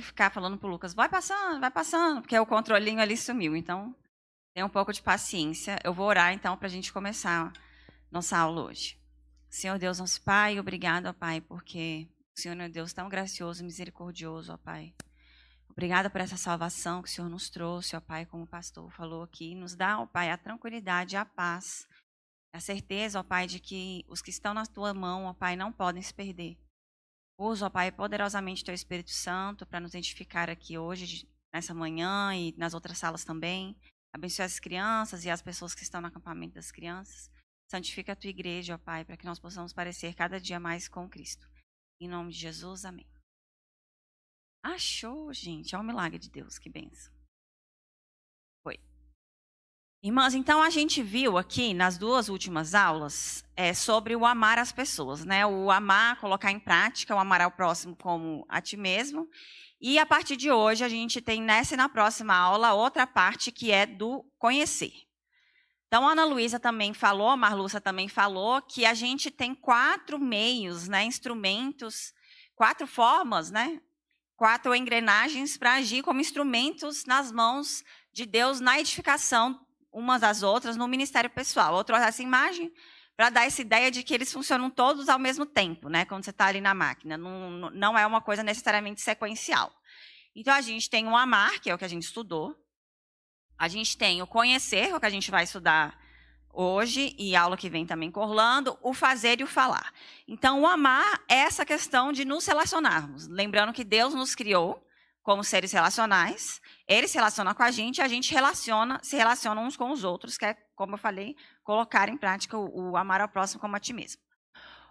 que ficar falando pro Lucas, vai passando, vai passando, porque o controlinho ali sumiu. Então, tenha um pouco de paciência. Eu vou orar então para a gente começar nossa aula hoje. Senhor Deus, nosso Pai, obrigado, ó Pai, porque o Senhor é um Deus tão gracioso e misericordioso, ó Pai. Obrigada por essa salvação que o Senhor nos trouxe, ó Pai, como o pastor falou aqui. Nos dá, ó Pai, a tranquilidade a paz. A certeza, ó Pai, de que os que estão na tua mão, ó Pai, não podem se perder. Usa, ó Pai, poderosamente Teu Espírito Santo para nos identificar aqui hoje, nessa manhã e nas outras salas também. Abençoe as crianças e as pessoas que estão no acampamento das crianças. Santifica a Tua igreja, ó Pai, para que nós possamos parecer cada dia mais com Cristo. Em nome de Jesus, amém. Achou, gente. É um milagre de Deus, que benção. Irmãs, então a gente viu aqui nas duas últimas aulas é, sobre o amar as pessoas, né? O amar, colocar em prática, o amar ao próximo como a ti mesmo. E a partir de hoje a gente tem nessa e na próxima aula outra parte que é do conhecer. Então, a Ana Luísa também falou, a Marluça também falou, que a gente tem quatro meios, né, instrumentos, quatro formas, né, quatro engrenagens para agir como instrumentos nas mãos de Deus na edificação umas às outras no Ministério Pessoal. Outro essa imagem para dar essa ideia de que eles funcionam todos ao mesmo tempo, né? Quando você está ali na máquina, não, não é uma coisa necessariamente sequencial. Então a gente tem o amar, que é o que a gente estudou. A gente tem o conhecer, é o que a gente vai estudar hoje e aula que vem também com Orlando, o fazer e o falar. Então o amar é essa questão de nos relacionarmos, lembrando que Deus nos criou como seres relacionais, ele se relaciona com a gente, a gente relaciona, se relaciona uns com os outros, que é, como eu falei, colocar em prática o, o amar ao próximo como a ti mesmo.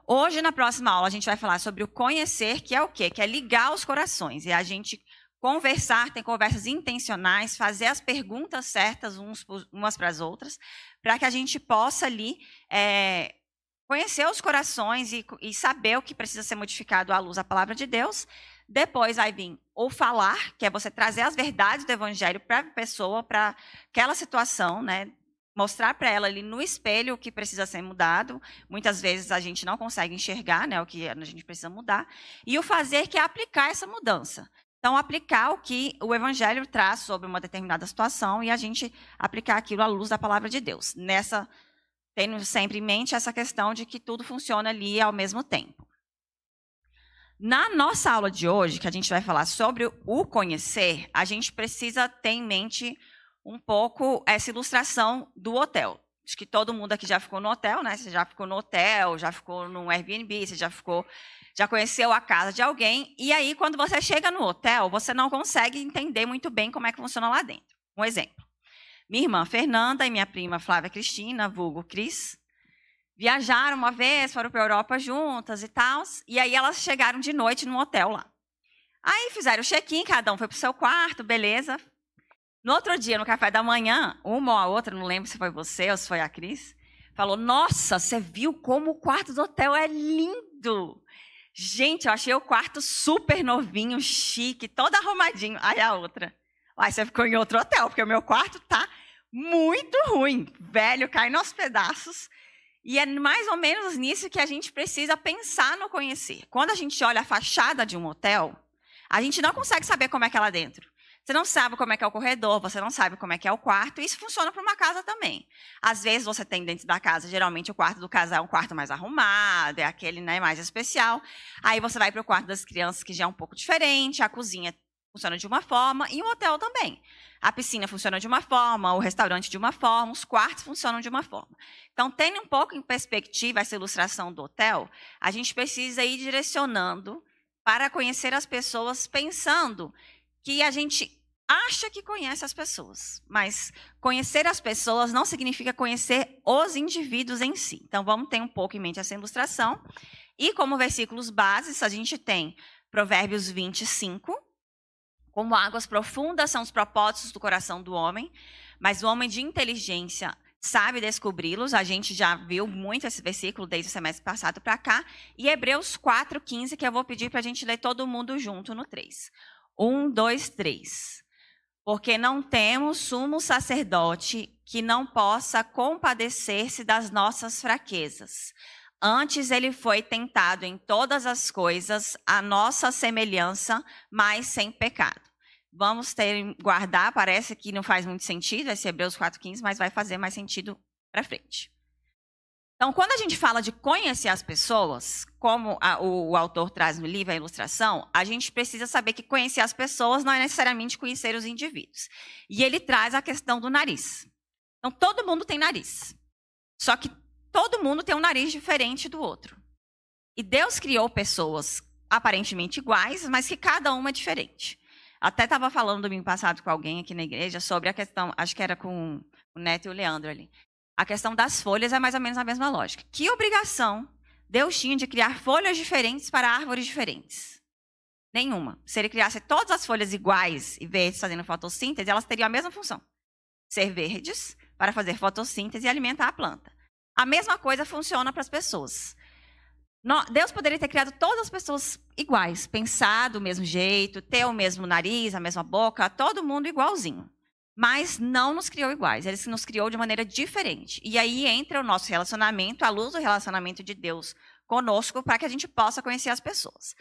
Hoje, na próxima aula, a gente vai falar sobre o conhecer, que é o quê? Que é ligar os corações, e a gente conversar, ter conversas intencionais, fazer as perguntas certas uns, umas para as outras, para que a gente possa ali é, conhecer os corações e, e saber o que precisa ser modificado à luz da palavra de Deus, depois vai vir ou falar, que é você trazer as verdades do evangelho para a pessoa, para aquela situação, né? Mostrar para ela ali no espelho o que precisa ser mudado. Muitas vezes a gente não consegue enxergar né, o que a gente precisa mudar. E o fazer, que é aplicar essa mudança. Então, aplicar o que o Evangelho traz sobre uma determinada situação e a gente aplicar aquilo à luz da palavra de Deus. Nessa, tendo sempre em mente essa questão de que tudo funciona ali ao mesmo tempo. Na nossa aula de hoje, que a gente vai falar sobre o conhecer, a gente precisa ter em mente um pouco essa ilustração do hotel. Acho que todo mundo aqui já ficou no hotel, né? Você já ficou no hotel, já ficou num Airbnb, você já ficou, já conheceu a casa de alguém. E aí, quando você chega no hotel, você não consegue entender muito bem como é que funciona lá dentro. Um exemplo. Minha irmã Fernanda e minha prima Flávia Cristina, vulgo Cris, viajaram uma vez, foram para a Europa juntas e tal. E aí elas chegaram de noite num hotel lá. Aí fizeram o check-in, cada um foi para o seu quarto, beleza. No outro dia, no café da manhã, uma ou a outra, não lembro se foi você ou se foi a Cris, falou: Nossa, você viu como o quarto do hotel é lindo! Gente, eu achei o quarto super novinho, chique, todo arrumadinho. Aí a outra: Aí você ficou em outro hotel, porque o meu quarto tá muito ruim, velho, cai nos pedaços. E é mais ou menos nisso que a gente precisa pensar no conhecer. Quando a gente olha a fachada de um hotel, a gente não consegue saber como é que é lá dentro. Você não sabe como é que é o corredor, você não sabe como é que é o quarto. Isso funciona para uma casa também. Às vezes você tem dentro da casa, geralmente o quarto do casal é um quarto mais arrumado, é aquele né, mais especial. Aí você vai para o quarto das crianças, que já é um pouco diferente. A cozinha funciona de uma forma e o hotel também. A piscina funciona de uma forma, o restaurante de uma forma, os quartos funcionam de uma forma. Então, tendo um pouco em perspectiva essa ilustração do hotel, a gente precisa ir direcionando para conhecer as pessoas pensando que a gente acha que conhece as pessoas, mas conhecer as pessoas não significa conhecer os indivíduos em si. Então, vamos ter um pouco em mente essa ilustração. E como versículos bases, a gente tem Provérbios 25, como águas profundas são os propósitos do coração do homem, mas o homem de inteligência sabe descobri-los. A gente já viu muito esse versículo desde o semestre passado para cá. E Hebreus 4,15, que eu vou pedir para a gente ler todo mundo junto no 3. 1, 2, 3. Porque não temos sumo sacerdote que não possa compadecer-se das nossas fraquezas Antes ele foi tentado em todas as coisas, a nossa semelhança, mas sem pecado. Vamos ter guardar, parece que não faz muito sentido esse Hebreus 4:15, mas vai fazer mais sentido para frente. Então, quando a gente fala de conhecer as pessoas, como a, o, o autor traz no livro a ilustração, a gente precisa saber que conhecer as pessoas não é necessariamente conhecer os indivíduos. E ele traz a questão do nariz. Então, todo mundo tem nariz. Só que todo mundo tem um nariz diferente do outro. E Deus criou pessoas aparentemente iguais, mas que cada uma é diferente. Até estava falando domingo passado com alguém aqui na igreja sobre a questão, acho que era com o Neto e o Leandro ali. A questão das folhas é mais ou menos a mesma lógica. Que obrigação Deus tinha de criar folhas diferentes para árvores diferentes? Nenhuma. Se ele criasse todas as folhas iguais e verdes fazendo fotossíntese, elas teriam a mesma função: ser verdes para fazer fotossíntese e alimentar a planta. A mesma coisa funciona para as pessoas. Deus poderia ter criado todas as pessoas iguais, pensar do mesmo jeito, ter o mesmo nariz, a mesma boca, todo mundo igualzinho. Mas não nos criou iguais, ele nos criou de maneira diferente. E aí entra o nosso relacionamento, a luz do relacionamento de Deus conosco, para que a gente possa conhecer as pessoas.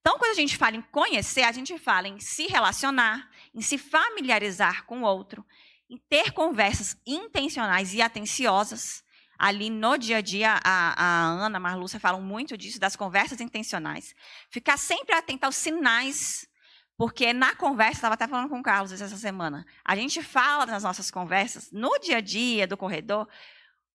Então, quando a gente fala em conhecer, a gente fala em se relacionar, em se familiarizar com o outro, em ter conversas intencionais e atenciosas, ali no dia a dia, a, a Ana, a Marlúcia falam muito disso, das conversas intencionais. Ficar sempre atento aos sinais, porque na conversa, estava até falando com o Carlos essa semana, a gente fala nas nossas conversas, no dia a dia do corredor,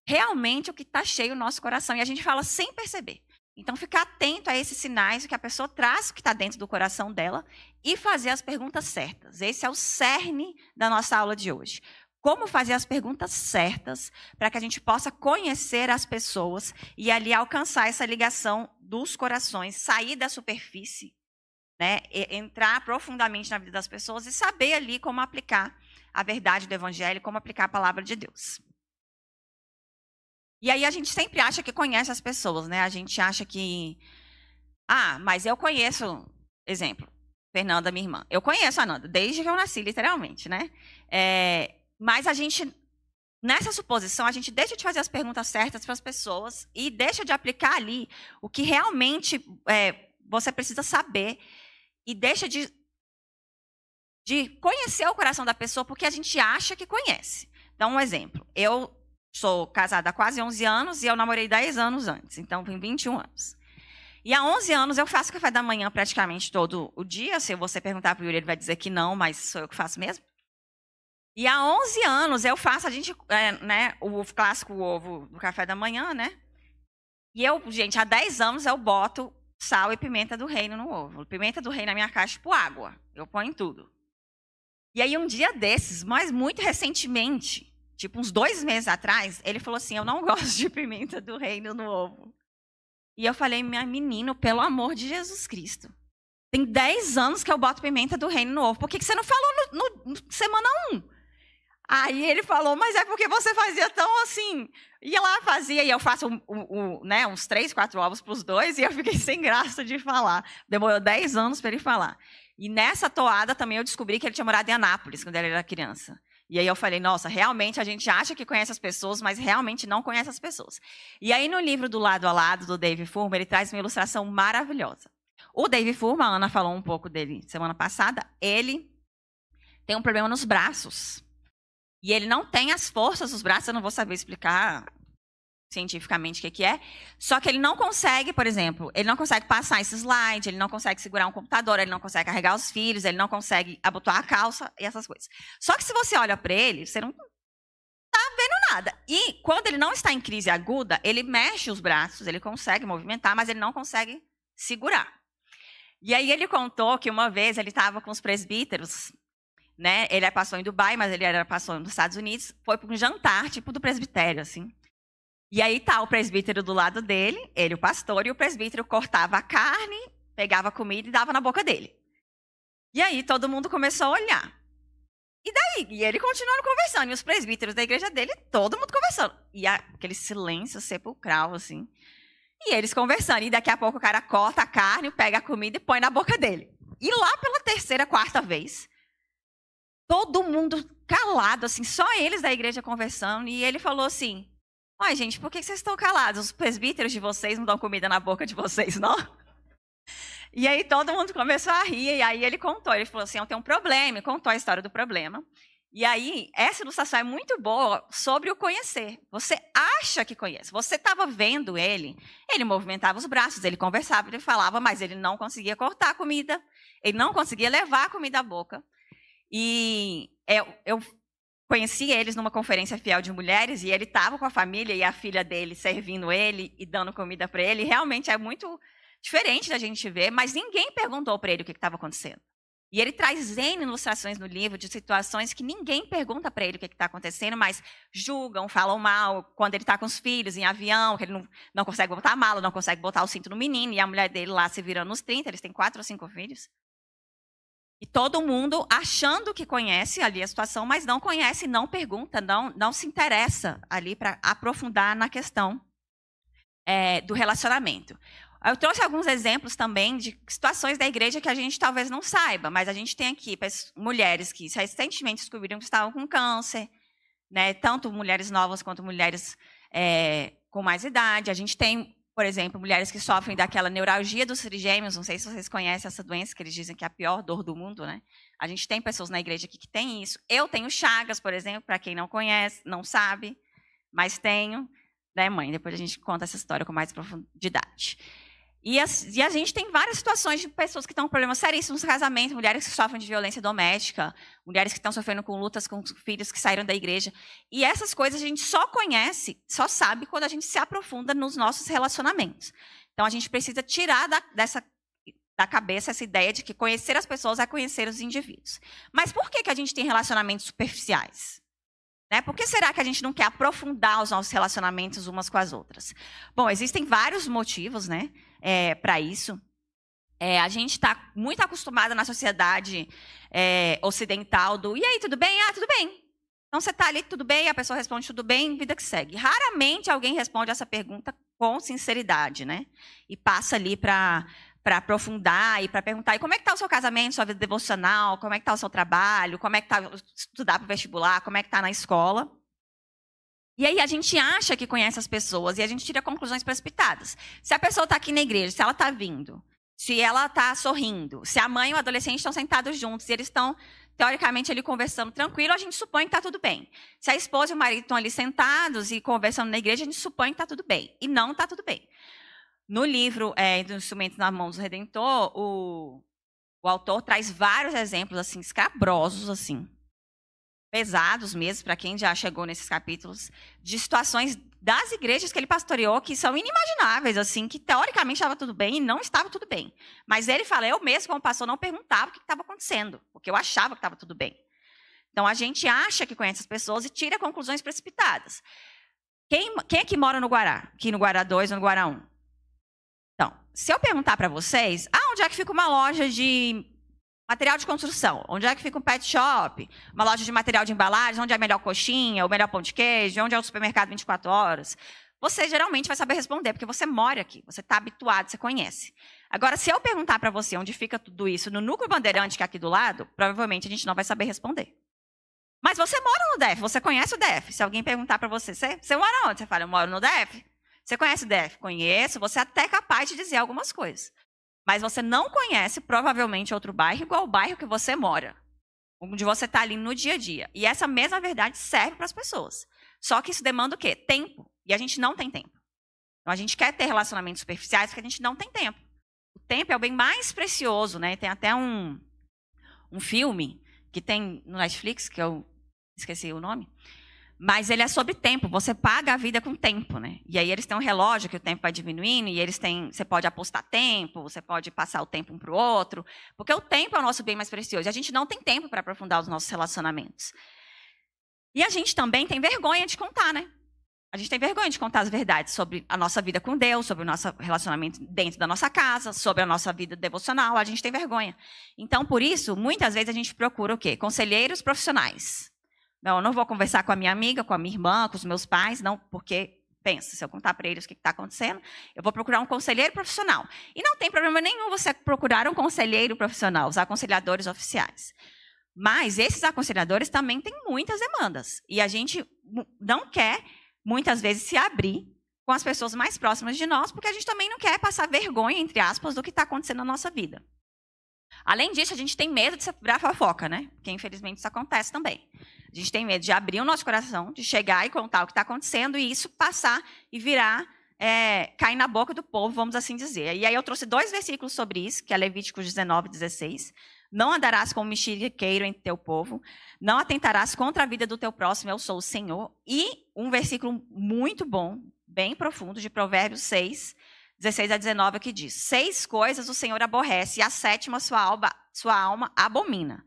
realmente o que está cheio o no nosso coração, e a gente fala sem perceber. Então, ficar atento a esses sinais que a pessoa traz, o que está dentro do coração dela, e fazer as perguntas certas. Esse é o cerne da nossa aula de hoje como fazer as perguntas certas para que a gente possa conhecer as pessoas e ali alcançar essa ligação dos corações, sair da superfície, né, entrar profundamente na vida das pessoas e saber ali como aplicar a verdade do evangelho, como aplicar a palavra de Deus. E aí a gente sempre acha que conhece as pessoas, né? A gente acha que ah, mas eu conheço, exemplo, Fernanda, minha irmã. Eu conheço a Nanda desde que eu nasci, literalmente, né? É, mas a gente, nessa suposição, a gente deixa de fazer as perguntas certas para as pessoas e deixa de aplicar ali o que realmente é, você precisa saber e deixa de, de conhecer o coração da pessoa porque a gente acha que conhece. Então, um exemplo. Eu sou casada há quase 11 anos e eu namorei 10 anos antes, então tem 21 anos. E há 11 anos eu faço café da manhã praticamente todo o dia. Se você perguntar para o Yuri, ele vai dizer que não, mas sou eu que faço mesmo. E há 11 anos eu faço a gente, é, né, o clássico ovo do café da manhã, né? E eu, gente, há 10 anos eu boto sal e pimenta do reino no ovo. Pimenta do reino na minha caixa, é tipo água. Eu ponho em tudo. E aí, um dia desses, mas muito recentemente, tipo uns dois meses atrás, ele falou assim: Eu não gosto de pimenta do reino no ovo. E eu falei: Minha menino, pelo amor de Jesus Cristo. Tem 10 anos que eu boto pimenta do reino no ovo. Por que, que você não falou no, no semana 1? Um? Aí ele falou, mas é porque você fazia tão assim. E lá fazia, e eu faço um, um, um, né, uns três, quatro ovos para os dois, e eu fiquei sem graça de falar. Demorou dez anos para ele falar. E nessa toada também eu descobri que ele tinha morado em Anápolis, quando ele era criança. E aí eu falei, nossa, realmente a gente acha que conhece as pessoas, mas realmente não conhece as pessoas. E aí no livro do Lado a Lado, do Dave Furman, ele traz uma ilustração maravilhosa. O Dave Furman, a Ana falou um pouco dele semana passada, ele tem um problema nos braços. E ele não tem as forças, os braços, eu não vou saber explicar cientificamente o que, que é. Só que ele não consegue, por exemplo, ele não consegue passar esse slide, ele não consegue segurar um computador, ele não consegue carregar os filhos, ele não consegue abotoar a calça e essas coisas. Só que se você olha para ele, você não tá vendo nada. E quando ele não está em crise aguda, ele mexe os braços, ele consegue movimentar, mas ele não consegue segurar. E aí ele contou que uma vez ele estava com os presbíteros né? Ele passou em Dubai, mas ele era passou nos Estados Unidos. Foi para um jantar, tipo do presbitério, assim. E aí tá o presbítero do lado dele, ele o pastor, e o presbítero cortava a carne, pegava a comida e dava na boca dele. E aí todo mundo começou a olhar. E daí? E ele continuando conversando. E os presbíteros da igreja dele, todo mundo conversando. E aquele silêncio sepulcral, assim. E eles conversando. E daqui a pouco o cara corta a carne, pega a comida e põe na boca dele. E lá pela terceira, quarta vez, todo mundo calado, assim, só eles da igreja conversando. E ele falou assim: "Ai, gente, por que vocês estão calados? Os presbíteros de vocês não dão comida na boca de vocês, não? E aí todo mundo começou a rir, e aí ele contou. Ele falou assim: Eu tenho um problema, e contou a história do problema. E aí, essa ilustração é muito boa sobre o conhecer. Você acha que conhece. Você estava vendo ele, ele movimentava os braços, ele conversava, ele falava, mas ele não conseguia cortar a comida, ele não conseguia levar a comida à boca. E eu, eu conheci eles numa conferência fiel de mulheres e ele estava com a família e a filha dele servindo ele e dando comida para ele. Realmente é muito diferente da gente ver, mas ninguém perguntou para ele o que estava acontecendo. E ele traz N ilustrações no livro de situações que ninguém pergunta para ele o que está acontecendo, mas julgam, falam mal, quando ele está com os filhos em avião, que ele não, não consegue botar a mala, não consegue botar o cinto no menino, e a mulher dele lá se virando nos 30, eles têm quatro ou cinco filhos todo mundo achando que conhece ali a situação, mas não conhece, não pergunta, não, não se interessa ali para aprofundar na questão é, do relacionamento. Eu trouxe alguns exemplos também de situações da igreja que a gente talvez não saiba, mas a gente tem aqui mulheres que recentemente descobriram que estavam com câncer, né? tanto mulheres novas quanto mulheres é, com mais idade. A gente tem por exemplo, mulheres que sofrem daquela neuralgia dos trigêmeos, não sei se vocês conhecem essa doença que eles dizem que é a pior dor do mundo, né? A gente tem pessoas na igreja aqui que tem isso. Eu tenho Chagas, por exemplo, para quem não conhece, não sabe, mas tenho, né, mãe? Depois a gente conta essa história com mais profundidade. E a, e a, gente tem várias situações de pessoas que estão com problemas seríssimos no casamento, mulheres que sofrem de violência doméstica, mulheres que estão sofrendo com lutas com filhos que saíram da igreja. E essas coisas a gente só conhece, só sabe quando a gente se aprofunda nos nossos relacionamentos. Então a gente precisa tirar da, dessa, da cabeça essa ideia de que conhecer as pessoas é conhecer os indivíduos. Mas por que, que a gente tem relacionamentos superficiais? Né? Por que será que a gente não quer aprofundar os nossos relacionamentos umas com as outras? Bom, existem vários motivos né, é, para isso. É, a gente está muito acostumada na sociedade é, ocidental do e aí, tudo bem? Ah, tudo bem. Então você está ali, tudo bem, a pessoa responde tudo bem, vida que segue. Raramente alguém responde essa pergunta com sinceridade, né? E passa ali para para aprofundar e para perguntar. E como é que está o seu casamento, sua vida devocional? Como é que está o seu trabalho? Como é que está estudar para vestibular? Como é que está na escola? E aí a gente acha que conhece as pessoas e a gente tira conclusões precipitadas. Se a pessoa está aqui na igreja, se ela está vindo, se ela está sorrindo, se a mãe e o adolescente estão sentados juntos e eles estão teoricamente ali conversando tranquilo, a gente supõe que está tudo bem. Se a esposa e o marido estão ali sentados e conversando na igreja, a gente supõe que está tudo bem. E não está tudo bem. No livro é, do Instrumentos na Mão do Redentor, o, o autor traz vários exemplos assim escabrosos, assim, pesados mesmo, para quem já chegou nesses capítulos, de situações das igrejas que ele pastoreou que são inimagináveis, assim, que teoricamente estava tudo bem e não estava tudo bem. Mas ele fala, eu mesmo, como pastor, não perguntava o que estava acontecendo, porque eu achava que estava tudo bem. Então a gente acha que conhece as pessoas e tira conclusões precipitadas. Quem, quem é que mora no Guará? Aqui no Guará 2 ou no Guará 1? Então, se eu perguntar para vocês, ah, onde é que fica uma loja de material de construção? Onde é que fica um pet shop? Uma loja de material de embalagem? Onde é a melhor coxinha? O melhor pão de queijo? Onde é o supermercado 24 horas? Você geralmente vai saber responder, porque você mora aqui, você está habituado, você conhece. Agora, se eu perguntar para você onde fica tudo isso no núcleo bandeirante que é aqui do lado, provavelmente a gente não vai saber responder. Mas você mora no DF, você conhece o DF. Se alguém perguntar para você, você, você mora onde? Você fala, eu moro no DF. Você conhece o DF? Conheço, você é até capaz de dizer algumas coisas. Mas você não conhece, provavelmente, outro bairro igual o bairro que você mora. Onde você está ali no dia a dia. E essa mesma verdade serve para as pessoas. Só que isso demanda o quê? Tempo. E a gente não tem tempo. Então, a gente quer ter relacionamentos superficiais porque a gente não tem tempo. O tempo é o bem mais precioso, né? Tem até um, um filme que tem no Netflix, que eu esqueci o nome, mas ele é sobre tempo, você paga a vida com tempo, né? E aí eles têm um relógio que o tempo vai diminuindo e eles têm, você pode apostar tempo, você pode passar o tempo um para o outro, porque o tempo é o nosso bem mais precioso. E a gente não tem tempo para aprofundar os nossos relacionamentos. E a gente também tem vergonha de contar, né? A gente tem vergonha de contar as verdades sobre a nossa vida com Deus, sobre o nosso relacionamento dentro da nossa casa, sobre a nossa vida devocional. A gente tem vergonha. Então, por isso, muitas vezes a gente procura o quê? Conselheiros profissionais não, eu não vou conversar com a minha amiga, com a minha irmã, com os meus pais, não, porque pensa, se eu contar para eles o que está acontecendo, eu vou procurar um conselheiro profissional. E não tem problema nenhum você procurar um conselheiro profissional, os aconselhadores oficiais. Mas esses aconselhadores também têm muitas demandas. E a gente não quer, muitas vezes, se abrir com as pessoas mais próximas de nós, porque a gente também não quer passar vergonha, entre aspas, do que está acontecendo na nossa vida. Além disso, a gente tem medo de se virar fofoca, né? Porque, infelizmente, isso acontece também. A gente tem medo de abrir o nosso coração, de chegar e contar o que está acontecendo e isso passar e virar, é, cair na boca do povo, vamos assim dizer. E aí eu trouxe dois versículos sobre isso, que é Levíticos 19, 16. Não andarás como mexeriqueiro entre teu povo, não atentarás contra a vida do teu próximo, eu sou o Senhor. E um versículo muito bom, bem profundo, de Provérbios 6, 16 a 19 é que diz: Seis coisas o Senhor aborrece, e a sétima sua alma, sua alma abomina: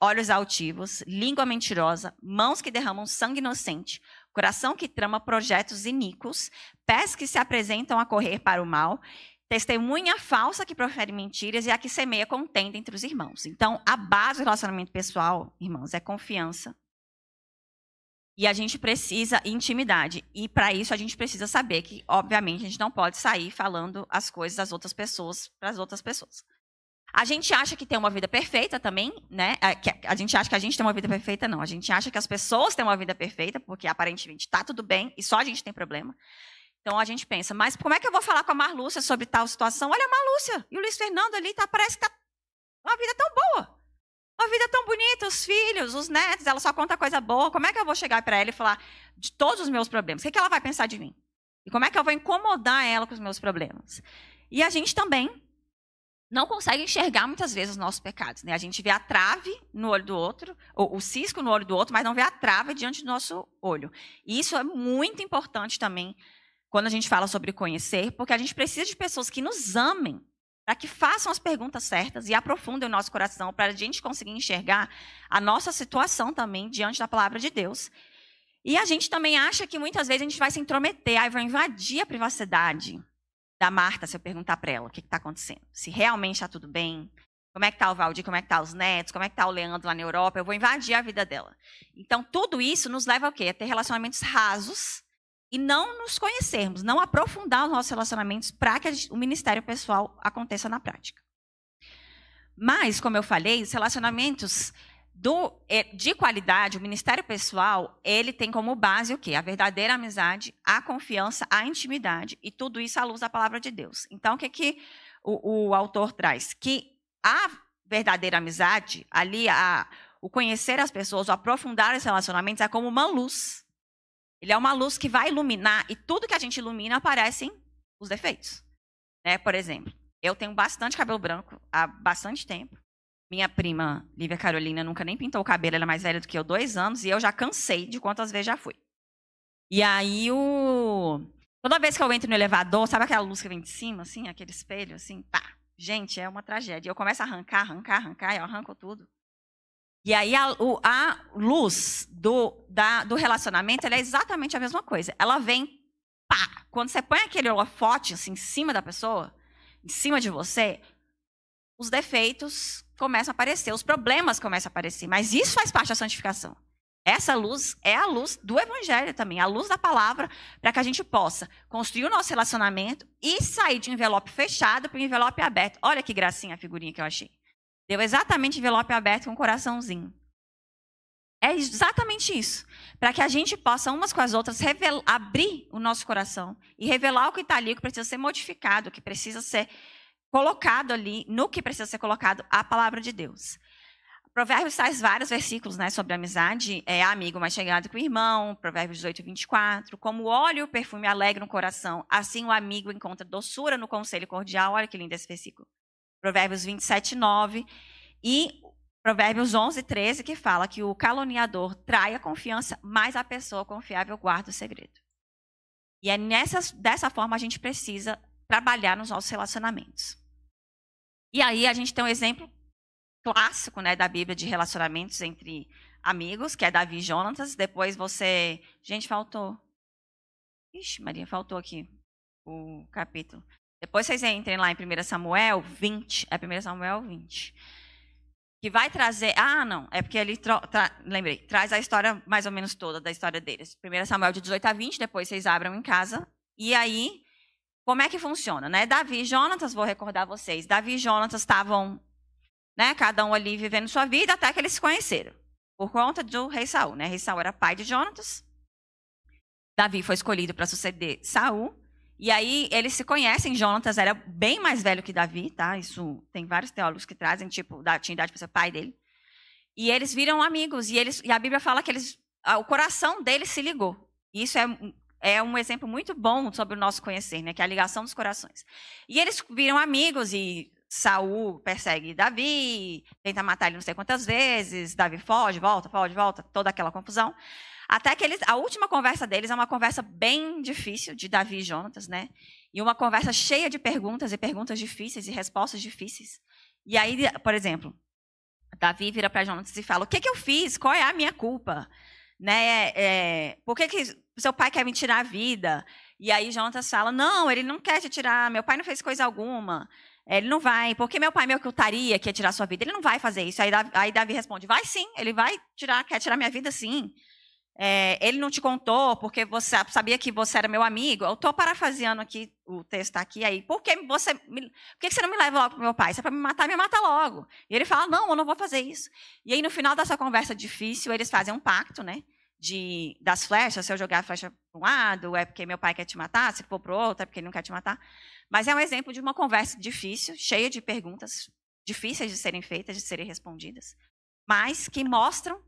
olhos altivos, língua mentirosa, mãos que derramam sangue inocente, coração que trama projetos iníquos, pés que se apresentam a correr para o mal, testemunha falsa que profere mentiras e a que semeia contenda entre os irmãos. Então, a base do relacionamento pessoal, irmãos, é confiança e a gente precisa intimidade. E para isso a gente precisa saber que, obviamente, a gente não pode sair falando as coisas das outras pessoas para as outras pessoas. A gente acha que tem uma vida perfeita também, né? É, a gente acha que a gente tem uma vida perfeita, não. A gente acha que as pessoas têm uma vida perfeita, porque aparentemente está tudo bem e só a gente tem problema. Então a gente pensa, mas como é que eu vou falar com a Marlúcia sobre tal situação? Olha a Marlúcia e o Luiz Fernando ali, tá, parece que tá uma vida tão boa. Uma vida é tão bonita, os filhos, os netos, ela só conta coisa boa. Como é que eu vou chegar para ela e falar de todos os meus problemas? O que, é que ela vai pensar de mim? E como é que eu vou incomodar ela com os meus problemas? E a gente também não consegue enxergar muitas vezes os nossos pecados. Né? A gente vê a trave no olho do outro, ou o cisco no olho do outro, mas não vê a trave diante do nosso olho. E isso é muito importante também quando a gente fala sobre conhecer, porque a gente precisa de pessoas que nos amem para que façam as perguntas certas e aprofundem o nosso coração, para a gente conseguir enxergar a nossa situação também diante da palavra de Deus. E a gente também acha que muitas vezes a gente vai se intrometer, aí vai invadir a privacidade da Marta se eu perguntar para ela o que está acontecendo. Se realmente está tudo bem, como é que está o Valdir, como é que está os netos, como é que está o Leandro lá na Europa, eu vou invadir a vida dela. Então, tudo isso nos leva ao quê? A ter relacionamentos rasos, e não nos conhecermos, não aprofundar os nossos relacionamentos para que o ministério pessoal aconteça na prática. Mas, como eu falei, os relacionamentos do, é, de qualidade, o ministério pessoal, ele tem como base o quê? A verdadeira amizade, a confiança, a intimidade e tudo isso à luz da palavra de Deus. Então, o que, que o, o autor traz? Que a verdadeira amizade, ali a, o conhecer as pessoas, o aprofundar os relacionamentos é como uma luz ele é uma luz que vai iluminar e tudo que a gente ilumina aparecem os defeitos. Né? Por exemplo, eu tenho bastante cabelo branco há bastante tempo. Minha prima, Lívia Carolina, nunca nem pintou o cabelo, ela é mais velha do que eu, dois anos, e eu já cansei de quantas vezes já fui. E aí o. Toda vez que eu entro no elevador, sabe aquela luz que vem de cima, assim, aquele espelho, assim, pá. Gente, é uma tragédia. Eu começo a arrancar, arrancar, arrancar, eu arranco tudo. E aí a, o, a luz do, da, do relacionamento é exatamente a mesma coisa. Ela vem, pá! Quando você põe aquele holofote assim, em cima da pessoa, em cima de você, os defeitos começam a aparecer, os problemas começam a aparecer. Mas isso faz parte da santificação. Essa luz é a luz do Evangelho também, a luz da palavra, para que a gente possa construir o nosso relacionamento e sair de envelope fechado para envelope aberto. Olha que gracinha a figurinha que eu achei. Deu exatamente envelope aberto com um coraçãozinho. É exatamente isso. Para que a gente possa, umas com as outras, revelar, abrir o nosso coração e revelar o que está ali, o que precisa ser modificado, o que precisa ser colocado ali, no que precisa ser colocado, a palavra de Deus. Provérbios traz vários versículos né, sobre amizade. É amigo mais chegado que o irmão, Provérbios 18, 24. Como o óleo e o perfume alegram o coração, assim o amigo encontra doçura no conselho cordial. Olha que lindo esse versículo. Provérbios 27, 9. E Provérbios 11, 13, que fala que o caluniador trai a confiança, mas a pessoa confiável guarda o segredo. E é nessa, dessa forma a gente precisa trabalhar nos nossos relacionamentos. E aí a gente tem um exemplo clássico né, da Bíblia de relacionamentos entre amigos, que é Davi e Jonatas. Depois você. Gente, faltou. Ixi, Maria, faltou aqui o capítulo. Depois vocês entrem lá em 1 Samuel 20. É 1 Samuel 20. Que vai trazer. Ah, não. É porque ele. Tra, lembrei. Traz a história mais ou menos toda da história deles. 1 Samuel de 18 a 20. Depois vocês abram em casa. E aí. Como é que funciona, né? Davi e Jonatas, vou recordar vocês. Davi e Jonatas estavam, né, cada um ali vivendo sua vida até que eles se conheceram. Por conta do rei Saul, né? rei Saul era pai de Jonatas. Davi foi escolhido para suceder Saul. E aí eles se conhecem, Jonatas era bem mais velho que Davi, tá? Isso tem vários teólogos que trazem, tipo, da, tinha idade para ser pai dele. E eles viram amigos, e, eles, e a Bíblia fala que eles, o coração deles se ligou. isso é, é um exemplo muito bom sobre o nosso conhecer, né? Que é a ligação dos corações. E eles viram amigos, e Saul persegue Davi, tenta matar ele não sei quantas vezes, Davi foge, volta, foge, volta, toda aquela confusão. Até que eles, a última conversa deles é uma conversa bem difícil de Davi e Jonatas, né? E uma conversa cheia de perguntas e perguntas difíceis e respostas difíceis. E aí, por exemplo, Davi vira para Jonatas e fala: "O que que eu fiz? Qual é a minha culpa? Né? É, é, por que que seu pai quer me tirar a vida?" E aí Jonatas fala: "Não, ele não quer te tirar. Meu pai não fez coisa alguma." É, ele não vai, porque meu pai me ocultaria que ia tirar sua vida. Ele não vai fazer isso. Aí Davi, aí Davi responde: vai sim, ele vai tirar, quer tirar minha vida sim. É, ele não te contou porque você sabia que você era meu amigo. Eu estou parafraseando aqui, o texto está aqui aí. Por que você, me, por que você não me leva logo para meu pai? Se é para me matar, me mata logo. E ele fala: Não, eu não vou fazer isso. E aí, no final dessa conversa difícil, eles fazem um pacto, né? De, das flechas, se eu jogar a flecha para um lado, é porque meu pai quer te matar, se for para o outro, é porque ele não quer te matar. Mas é um exemplo de uma conversa difícil, cheia de perguntas difíceis de serem feitas, de serem respondidas, mas que mostram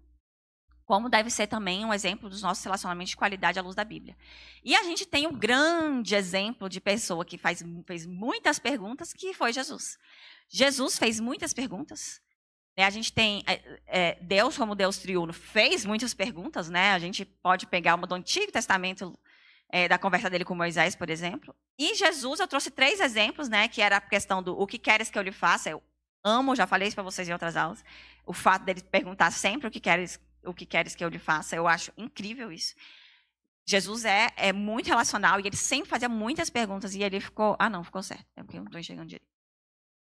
como deve ser também um exemplo dos nossos relacionamentos de qualidade à luz da Bíblia. E a gente tem o um grande exemplo de pessoa que faz, fez muitas perguntas, que foi Jesus. Jesus fez muitas perguntas. Né? A gente tem é, é, Deus como Deus triuno fez muitas perguntas, né? A gente pode pegar uma do Antigo Testamento é, da conversa dele com Moisés, por exemplo. E Jesus, eu trouxe três exemplos, né? Que era a questão do o que queres que eu lhe faça. Eu amo, já falei isso para vocês em outras aulas. O fato dele perguntar sempre o que queres o que queres que eu lhe faça. Eu acho incrível isso. Jesus é, é muito relacional e ele sempre fazia muitas perguntas e ele ficou, ah não, ficou certo, é porque eu não estou enxergando direito.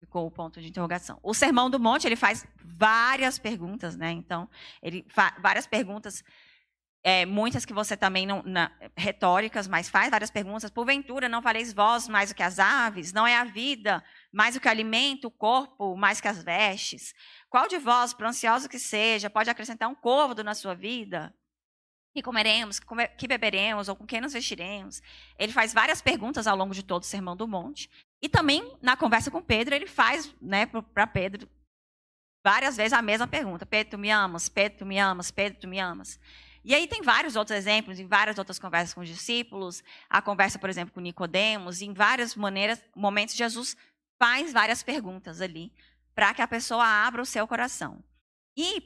Ficou o ponto de interrogação. O Sermão do Monte, ele faz várias perguntas, né? Então, ele várias perguntas é, muitas que você também não. Na, retóricas, mas faz várias perguntas. Porventura, não valeis vós mais do que as aves? Não é a vida mais do que o alimento, o corpo mais que as vestes? Qual de vós, por ansioso que seja, pode acrescentar um côvado na sua vida? Que comeremos, que, que beberemos, ou com quem nos vestiremos? Ele faz várias perguntas ao longo de todo o Sermão do Monte. E também, na conversa com Pedro, ele faz né, para Pedro várias vezes a mesma pergunta: Pedro, tu me amas? Pedro, tu me amas? Pedro, tu me amas? E aí tem vários outros exemplos, em várias outras conversas com os discípulos, a conversa, por exemplo, com Nicodemos, em várias maneiras, momentos Jesus faz várias perguntas ali para que a pessoa abra o seu coração. E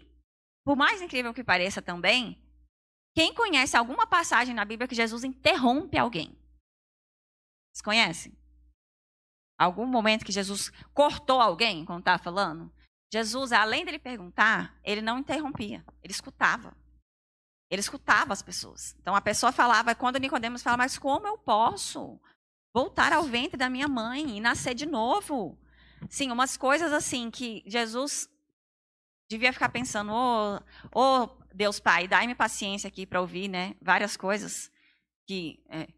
por mais incrível que pareça também, quem conhece alguma passagem na Bíblia que Jesus interrompe alguém? Vocês conhecem? Algum momento que Jesus cortou alguém quando estava falando? Jesus, além dele perguntar, ele não interrompia, ele escutava. Ele escutava as pessoas. Então a pessoa falava, quando Nicodemos fala, mas como eu posso voltar ao ventre da minha mãe e nascer de novo? Sim, umas coisas assim que Jesus devia ficar pensando, ô oh, oh, Deus Pai, dai-me paciência aqui para ouvir, né? Várias coisas que é,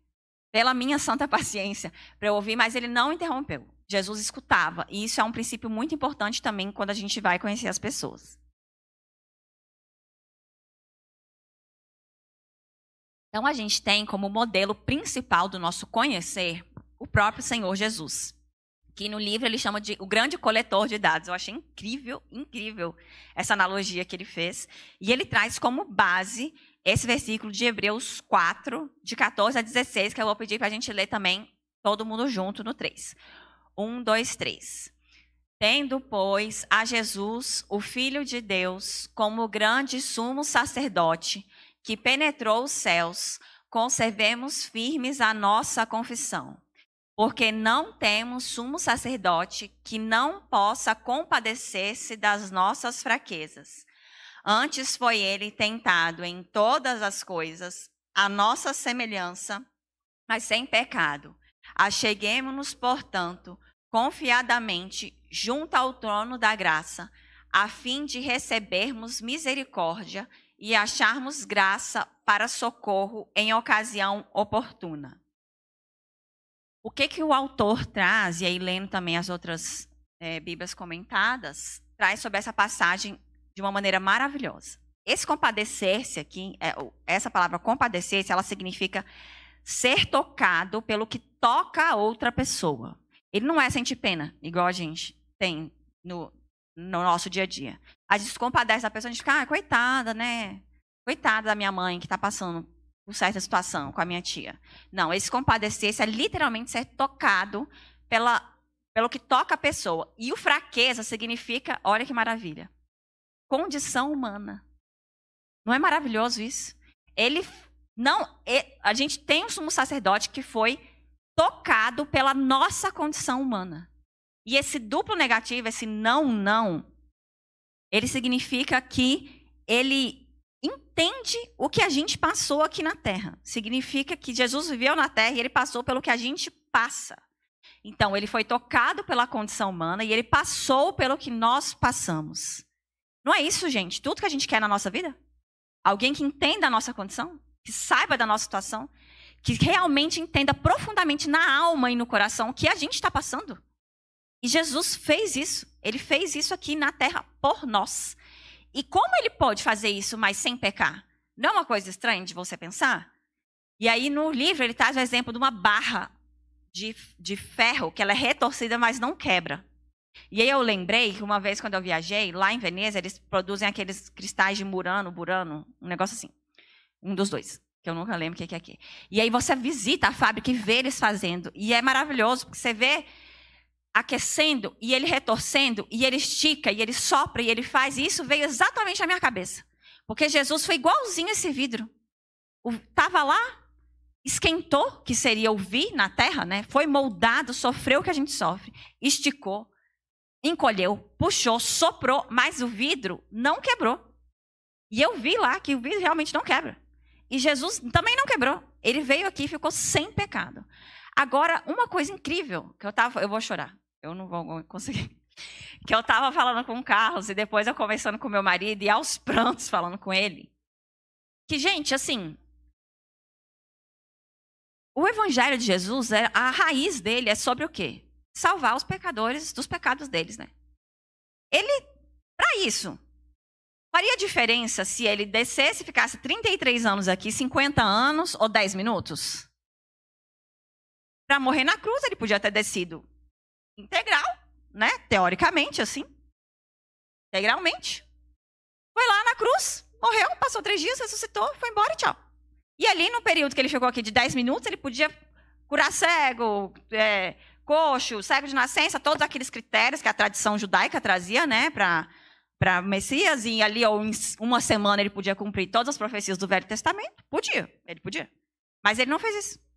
pela minha santa paciência para eu ouvir, mas ele não interrompeu. Jesus escutava, e isso é um princípio muito importante também quando a gente vai conhecer as pessoas. Então a gente tem como modelo principal do nosso conhecer o próprio Senhor Jesus, que no livro ele chama de o grande coletor de dados. Eu achei incrível, incrível essa analogia que ele fez. E ele traz como base esse versículo de Hebreus 4, de 14 a 16, que eu vou pedir para a gente ler também todo mundo junto no 3. 1, 2, 3. Tendo, pois, a Jesus, o Filho de Deus, como grande sumo sacerdote, que penetrou os céus, conservemos firmes a nossa confissão. Porque não temos sumo sacerdote que não possa compadecer-se das nossas fraquezas. Antes foi ele tentado em todas as coisas, a nossa semelhança, mas sem pecado. acheguemos nos portanto, confiadamente junto ao trono da graça, a fim de recebermos misericórdia e acharmos graça para socorro em ocasião oportuna. O que, que o autor traz, e aí lendo também as outras é, Bíblias comentadas, traz sobre essa passagem de uma maneira maravilhosa. Esse compadecer-se aqui, é, essa palavra compadecer-se, ela significa ser tocado pelo que toca a outra pessoa. Ele não é sentir pena, igual a gente tem no, no nosso dia a dia. A gente se compadece da pessoa, a gente fica, ah, coitada, né? Coitada da minha mãe que está passando por certa situação com a minha tia. Não, esse compadecer esse é literalmente ser tocado pela, pelo que toca a pessoa. E o fraqueza significa, olha que maravilha, condição humana. Não é maravilhoso isso? Ele não, ele, a gente tem um sumo sacerdote que foi tocado pela nossa condição humana. E esse duplo negativo, esse não, não, ele significa que ele entende o que a gente passou aqui na terra. Significa que Jesus viveu na terra e ele passou pelo que a gente passa. Então, ele foi tocado pela condição humana e ele passou pelo que nós passamos. Não é isso, gente? Tudo que a gente quer na nossa vida? Alguém que entenda a nossa condição, que saiba da nossa situação, que realmente entenda profundamente na alma e no coração o que a gente está passando. E Jesus fez isso. Ele fez isso aqui na terra por nós. E como ele pode fazer isso, mas sem pecar? Não é uma coisa estranha de você pensar? E aí, no livro, ele traz o exemplo de uma barra de, de ferro, que ela é retorcida, mas não quebra. E aí eu lembrei que uma vez, quando eu viajei, lá em Veneza, eles produzem aqueles cristais de murano, burano, um negócio assim. Um dos dois, que eu nunca lembro o que é que é. E aí você visita a fábrica e vê eles fazendo. E é maravilhoso, porque você vê aquecendo e ele retorcendo e ele estica e ele sopra e ele faz. E isso veio exatamente na minha cabeça. Porque Jesus foi igualzinho esse vidro. Estava lá, esquentou, que seria ouvir na terra, né? Foi moldado, sofreu o que a gente sofre, esticou, encolheu, puxou, soprou, mas o vidro não quebrou. E eu vi lá que o vidro realmente não quebra. E Jesus também não quebrou. Ele veio aqui e ficou sem pecado. Agora, uma coisa incrível que eu tava. Eu vou chorar. Eu não vou conseguir. Que eu tava falando com o Carlos e depois eu conversando com meu marido e aos prantos falando com ele. Que, gente, assim. O evangelho de Jesus, é, a raiz dele é sobre o quê? Salvar os pecadores dos pecados deles, né? Ele, para isso, faria diferença se ele descesse e ficasse 33 anos aqui, 50 anos ou 10 minutos? Para morrer na cruz, ele podia ter descido integral, né? Teoricamente, assim. Integralmente. Foi lá na cruz, morreu, passou três dias, ressuscitou, foi embora e tchau. E ali, no período que ele ficou aqui de dez minutos, ele podia curar cego, é, coxo, cego de nascença, todos aqueles critérios que a tradição judaica trazia, né, para Messias, e ali, em uma semana, ele podia cumprir todas as profecias do Velho Testamento? Podia, ele podia. Mas ele não fez isso.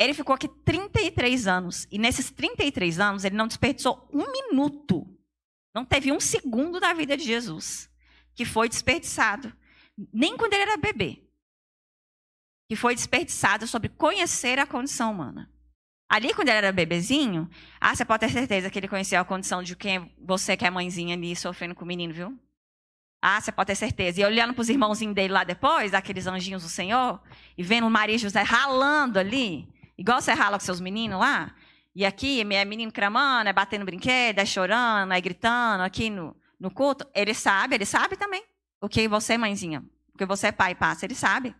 Ele ficou aqui 33 anos. E nesses 33 anos, ele não desperdiçou um minuto. Não teve um segundo da vida de Jesus que foi desperdiçado. Nem quando ele era bebê. Que foi desperdiçado sobre conhecer a condição humana. Ali, quando ele era bebezinho, ah, você pode ter certeza que ele conhecia a condição de quem você que é mãezinha ali sofrendo com o menino, viu? Ah, você pode ter certeza. E olhando para os irmãozinhos dele lá depois, aqueles anjinhos do Senhor, e vendo Maria e José ralando ali, Igual você rala com seus meninos lá, e aqui é menino cramando, é batendo brinquedo, é chorando, é gritando aqui no, no culto. Ele sabe, ele sabe também o que você, mãezinha, o que você, pai, passa, ele sabe.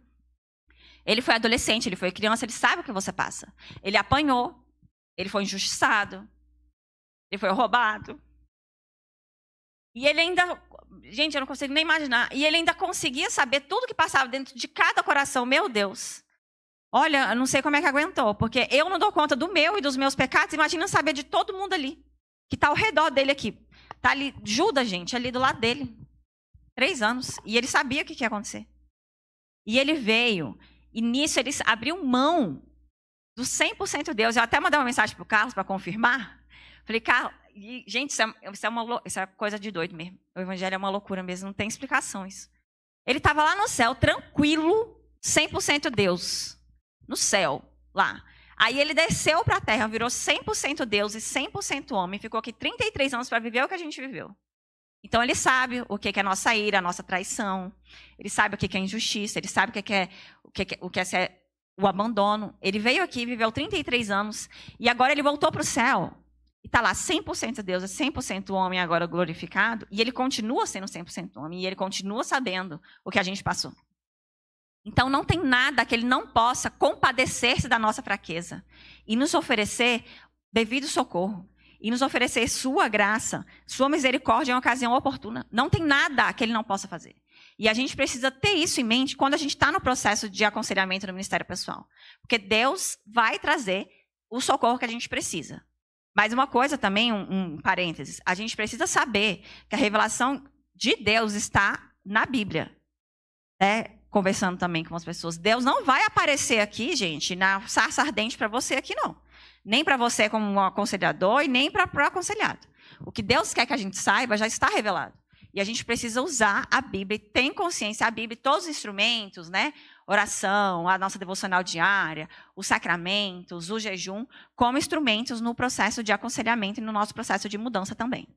Ele foi adolescente, ele foi criança, ele sabe o que você passa. Ele apanhou, ele foi injustiçado, ele foi roubado. E ele ainda. Gente, eu não consigo nem imaginar. E ele ainda conseguia saber tudo que passava dentro de cada coração. Meu Deus. Olha, eu não sei como é que aguentou, porque eu não dou conta do meu e dos meus pecados. Imagina saber de todo mundo ali, que está ao redor dele aqui. Está ali, Judas, gente, ali do lado dele. Três anos. E ele sabia o que, ia acontecer. E ele veio. E nisso ele abriu mão do 100% de Deus. Eu até mandei uma mensagem para o Carlos para confirmar. Falei, Carlos, gente, isso é, isso, é uma, isso é coisa de doido mesmo. O evangelho é uma loucura mesmo, não tem explicações. Ele estava lá no céu, tranquilo, 100% Deus no céu, lá. Aí ele desceu para a terra, virou 100% Deus e 100% homem, ficou aqui 33 anos para viver o que a gente viveu. Então ele sabe o que é a nossa ira, a nossa traição, ele sabe o que é injustiça, ele sabe o que é, é o que é, o que é o abandono. Ele veio aqui, viveu 33 anos e agora ele voltou para o céu. E está lá 100% Deus, 100% homem agora glorificado, e ele continua sendo 100% homem, e ele continua sabendo o que a gente passou. Então não tem nada que ele não possa compadecer-se da nossa fraqueza e nos oferecer devido socorro e nos oferecer sua graça, sua misericórdia em ocasião oportuna. Não tem nada que ele não possa fazer. E a gente precisa ter isso em mente quando a gente está no processo de aconselhamento no Ministério Pessoal. Porque Deus vai trazer o socorro que a gente precisa. Mas uma coisa também, um, um parênteses, a gente precisa saber que a revelação de Deus está na Bíblia. É, conversando também com as pessoas. Deus não vai aparecer aqui, gente, na sarça ardente para você aqui, não. Nem para você como um aconselhador e nem para o aconselhado. O que Deus quer que a gente saiba já está revelado. E a gente precisa usar a Bíblia, tem consciência a Bíblia, todos os instrumentos, né? Oração, a nossa devocional diária, os sacramentos, o jejum, como instrumentos no processo de aconselhamento e no nosso processo de mudança também.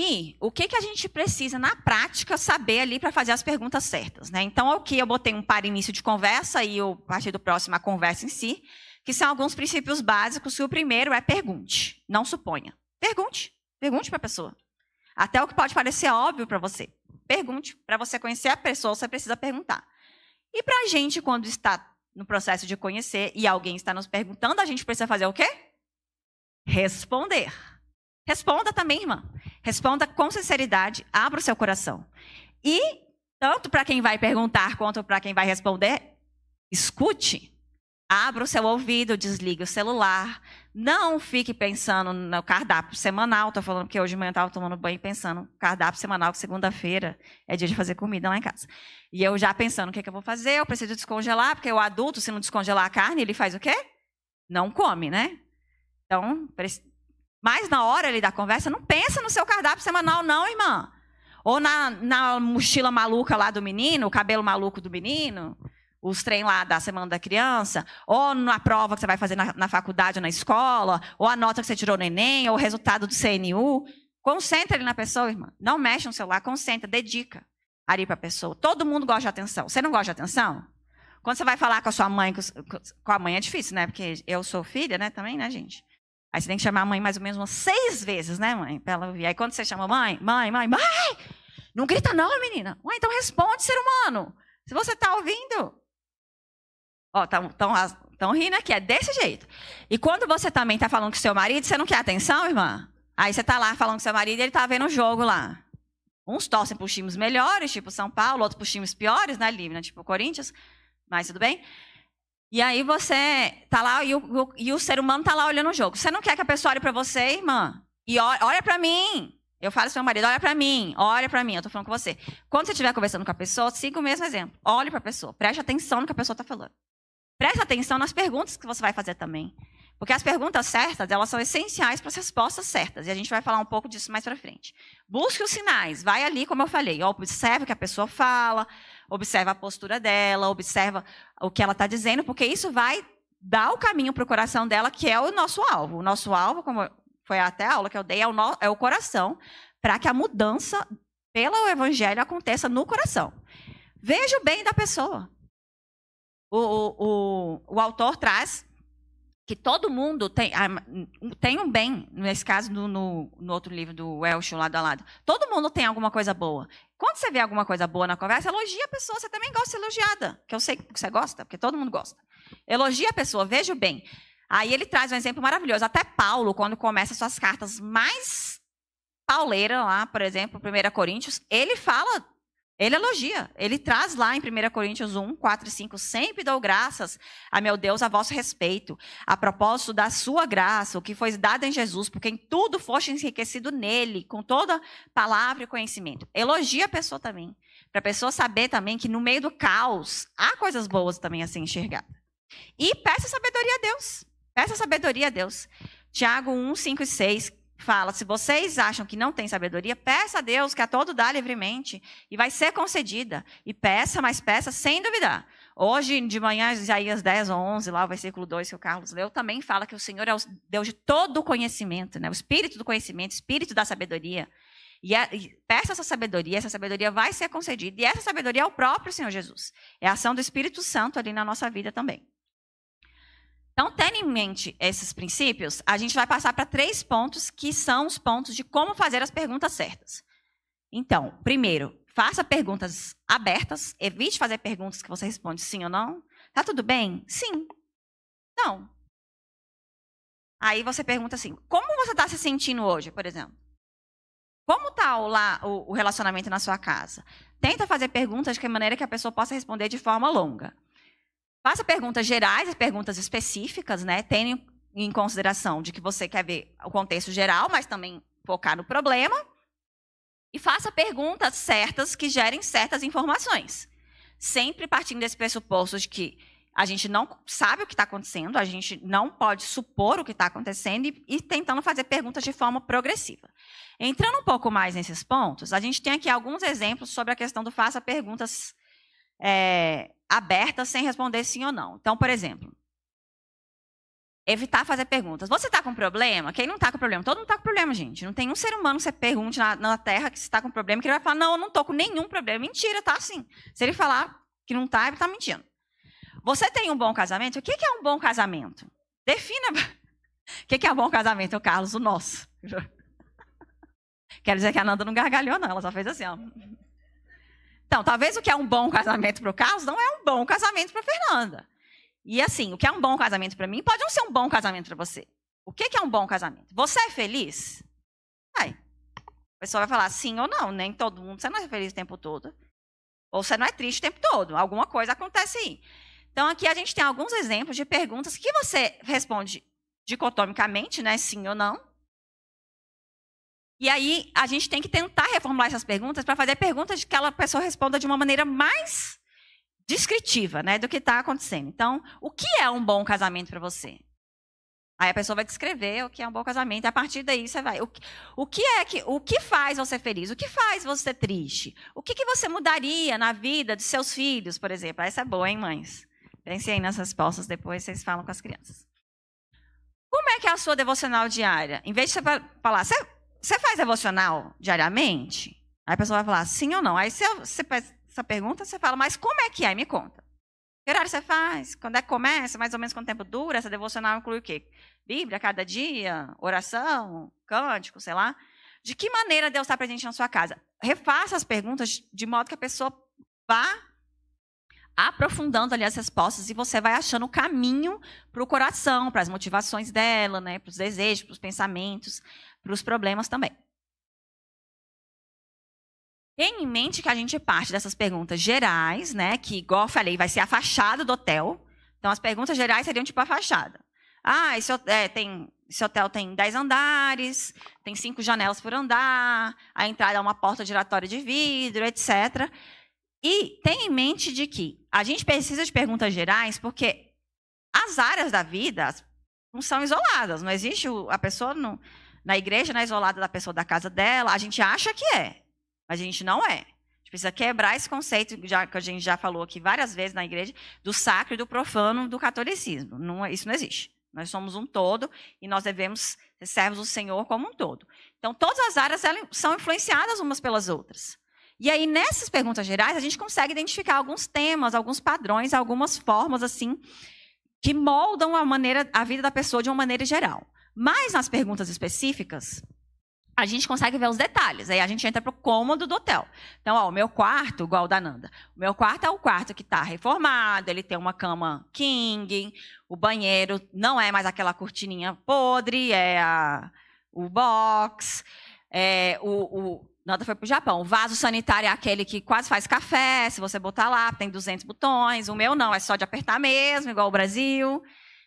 E o que, que a gente precisa, na prática, saber ali para fazer as perguntas certas. Né? Então, aqui eu botei um para início de conversa e o partir do próximo a conversa em si, que são alguns princípios básicos, E o primeiro é pergunte, não suponha. Pergunte, pergunte para a pessoa. Até o que pode parecer óbvio para você. Pergunte, para você conhecer a pessoa, você precisa perguntar. E para a gente, quando está no processo de conhecer e alguém está nos perguntando, a gente precisa fazer o quê? Responder. Responda também, irmã. Responda com sinceridade, abra o seu coração. E, tanto para quem vai perguntar quanto para quem vai responder, escute. Abra o seu ouvido, desligue o celular. Não fique pensando no cardápio semanal. Estou falando que hoje de manhã eu estava tomando banho pensando cardápio semanal, que segunda-feira é dia de fazer comida lá em casa. E eu já pensando o que, é que eu vou fazer, eu preciso descongelar, porque o adulto, se não descongelar a carne, ele faz o quê? Não come, né? Então, mas na hora ali da conversa, não pensa no seu cardápio semanal, não, irmã. Ou na, na mochila maluca lá do menino, o cabelo maluco do menino, os trem lá da semana da criança, ou na prova que você vai fazer na, na faculdade ou na escola, ou a nota que você tirou no Enem, ou o resultado do CNU. Concentra ele na pessoa, irmã. Não mexe no celular, concentra, dedica ali para a pessoa. Todo mundo gosta de atenção. Você não gosta de atenção? Quando você vai falar com a sua mãe, com a mãe é difícil, né? Porque eu sou filha, né? Também, né, gente? Aí você tem que chamar a mãe mais ou menos umas seis vezes, né, mãe? Pra ela ouvir. Aí quando você chama mãe, mãe, mãe, mãe! Não grita não, menina. Ué, então responde, ser humano. Se você tá ouvindo. Ó, tão, tão, tão rindo aqui, é desse jeito. E quando você também tá falando com seu marido, você não quer atenção, irmã? Aí você tá lá falando com seu marido e ele tá vendo o jogo lá. Uns torcem pros times melhores, tipo São Paulo, outros pros times piores, né, Lívia? Tipo Corinthians. Mas tudo bem? E aí você tá lá e o, o, e o ser humano tá lá olhando o jogo. Você não quer que a pessoa olhe para você, irmã? E olha, olha para mim. Eu falo o meu marido, olha para mim, olha para mim, eu tô falando com você. Quando você estiver conversando com a pessoa, siga o mesmo exemplo. Olhe para a pessoa, preste atenção no que a pessoa está falando. Preste atenção nas perguntas que você vai fazer também. Porque as perguntas certas, elas são essenciais para as respostas certas. E a gente vai falar um pouco disso mais para frente. Busque os sinais. Vai ali, como eu falei. Observe o que a pessoa fala observa a postura dela, observa o que ela está dizendo, porque isso vai dar o caminho para o coração dela, que é o nosso alvo. O nosso alvo, como foi até a aula que eu dei, é o, no, é o coração, para que a mudança pelo evangelho aconteça no coração. Veja o bem da pessoa. O, o, o, o autor traz que todo mundo tem, tem um bem, nesse caso, no, no, no outro livro do Welsh, lado a lado. Todo mundo tem alguma coisa boa. Quando você vê alguma coisa boa na conversa, elogia a pessoa. Você também gosta de ser elogiada, que eu sei que você gosta, porque todo mundo gosta. Elogia a pessoa, veja o bem. Aí ele traz um exemplo maravilhoso. Até Paulo, quando começa suas cartas mais pauleira lá, por exemplo, 1 Coríntios, ele fala ele elogia, ele traz lá em 1 Coríntios 1, 4 e 5, sempre dou graças a meu Deus a vosso respeito, a propósito da sua graça, o que foi dado em Jesus, porque em tudo foste enriquecido nele, com toda palavra e conhecimento. Elogia a pessoa também, para a pessoa saber também que no meio do caos há coisas boas também a ser enxergada. E peça sabedoria a Deus, peça sabedoria a Deus. Tiago 1, 5 e 6, fala: se vocês acham que não tem sabedoria, peça a Deus que a todo dá livremente e vai ser concedida. E peça, mas peça sem duvidar. Hoje de manhã, Isaías 10, 11, lá o versículo 2 que o Carlos leu, também fala que o Senhor é o Deus de todo o conhecimento, né? o espírito do conhecimento, espírito da sabedoria. E, a, é, e peça essa sabedoria, essa sabedoria vai ser concedida. E essa sabedoria é o próprio Senhor Jesus. É a ação do Espírito Santo ali na nossa vida também. Então, tendo em mente esses princípios, a gente vai passar para três pontos que são os pontos de como fazer as perguntas certas. Então, primeiro, faça perguntas abertas, evite fazer perguntas que você responde sim ou não. Tá tudo bem? Sim. Não. Aí você pergunta assim: como você está se sentindo hoje, por exemplo? Como está o, o relacionamento na sua casa? Tenta fazer perguntas de que maneira que a pessoa possa responder de forma longa. Faça perguntas gerais e perguntas específicas, né? Tenha em consideração de que você quer ver o contexto geral, mas também focar no problema. E faça perguntas certas que gerem certas informações. Sempre partindo desse pressuposto de que a gente não sabe o que está acontecendo, a gente não pode supor o que está acontecendo e, e, tentando fazer perguntas de forma progressiva. Entrando um pouco mais nesses pontos, a gente tem aqui alguns exemplos sobre a questão do faça perguntas é, aberta sem responder sim ou não. Então, por exemplo, evitar fazer perguntas. Você está com problema? Quem não está com problema? Todo mundo está com problema, gente. Não tem um ser humano que você pergunte na, na Terra que está com problema que ele vai falar, não, eu não estou com nenhum problema. Mentira, tá sim. Se ele falar que não está, ele está mentindo. Você tem um bom casamento? O que é um bom casamento? Defina. O que é um bom casamento, é o Carlos? O nosso. Quero dizer que a Nanda não gargalhou, não. Ela só fez assim, ó. Então, talvez o que é um bom casamento para o Carlos não é um bom casamento para a Fernanda. E assim, o que é um bom casamento para mim pode não ser um bom casamento para você. O que, que é um bom casamento? Você é feliz? Ai, a pessoa vai falar sim ou não. Nem todo mundo, você não é feliz o tempo todo. Ou você não é triste o tempo todo. Alguma coisa acontece aí. Então, aqui a gente tem alguns exemplos de perguntas que você responde dicotomicamente, né? Sim ou não. E aí a gente tem que tentar reformular essas perguntas para fazer perguntas que aquela pessoa responda de uma maneira mais descritiva, né, do que está acontecendo. Então, o que é um bom casamento para você? Aí a pessoa vai descrever o que é um bom casamento. a partir daí você vai. O que, o que é que o que faz você feliz? O que faz você triste? O que, que você mudaria na vida dos seus filhos, por exemplo? Essa é boa, hein, mães? Pensem aí nas respostas depois, vocês falam com as crianças. Como é que é a sua devocional diária? Em vez de você falar, você faz devocional diariamente? Aí a pessoa vai falar sim ou não. Aí você, você faz essa pergunta, você fala, mas como é que é? Me conta. Que horário você faz? Quando é que começa? Mais ou menos quanto tempo dura? Essa devocional inclui o quê? Bíblia, cada dia? Oração? Cântico, sei lá? De que maneira Deus está presente na sua casa? Refaça as perguntas de modo que a pessoa vá aprofundando ali as respostas e você vai achando o caminho para o coração, para as motivações dela, né, para os desejos, para os pensamentos para os problemas também. Tenha em mente que a gente parte dessas perguntas gerais, né? Que, igual eu falei, vai ser a fachada do hotel. Então, as perguntas gerais seriam tipo a fachada. Ah, esse, é, tem, esse hotel tem 10 andares, tem cinco janelas por andar, a entrada é uma porta giratória de vidro, etc. E tenha em mente de que a gente precisa de perguntas gerais porque as áreas da vida não são isoladas. Não existe, a pessoa não na igreja, na né, isolada da pessoa da casa dela, a gente acha que é, mas a gente não é. A gente precisa quebrar esse conceito já, que a gente já falou aqui várias vezes na igreja, do sacro e do profano do catolicismo. Não, é, isso não existe. Nós somos um todo e nós devemos ser servos do Senhor como um todo. Então, todas as áreas são influenciadas umas pelas outras. E aí, nessas perguntas gerais, a gente consegue identificar alguns temas, alguns padrões, algumas formas, assim, que moldam a maneira, a vida da pessoa de uma maneira geral. Mas nas perguntas específicas, a gente consegue ver os detalhes. Aí a gente entra para o cômodo do hotel. Então, ó, o meu quarto, igual o da Nanda, o meu quarto é o quarto que está reformado, ele tem uma cama king, o banheiro não é mais aquela cortininha podre, é a, o box, é, o, o Nanda foi para o Japão. O vaso sanitário é aquele que quase faz café, se você botar lá, tem 200 botões. O meu não, é só de apertar mesmo, igual o Brasil.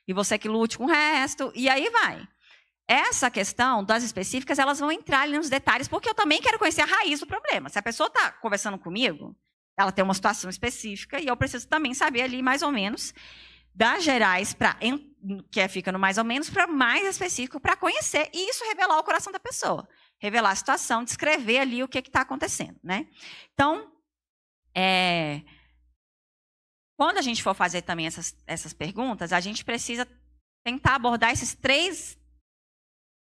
E você que lute com o resto. E aí vai essa questão das específicas, elas vão entrar ali nos detalhes, porque eu também quero conhecer a raiz do problema. Se a pessoa está conversando comigo, ela tem uma situação específica e eu preciso também saber ali mais ou menos das gerais para que é, fica no mais ou menos para mais específico para conhecer e isso revelar o coração da pessoa, revelar a situação, descrever ali o que está acontecendo, né? Então, é, quando a gente for fazer também essas, essas perguntas, a gente precisa tentar abordar esses três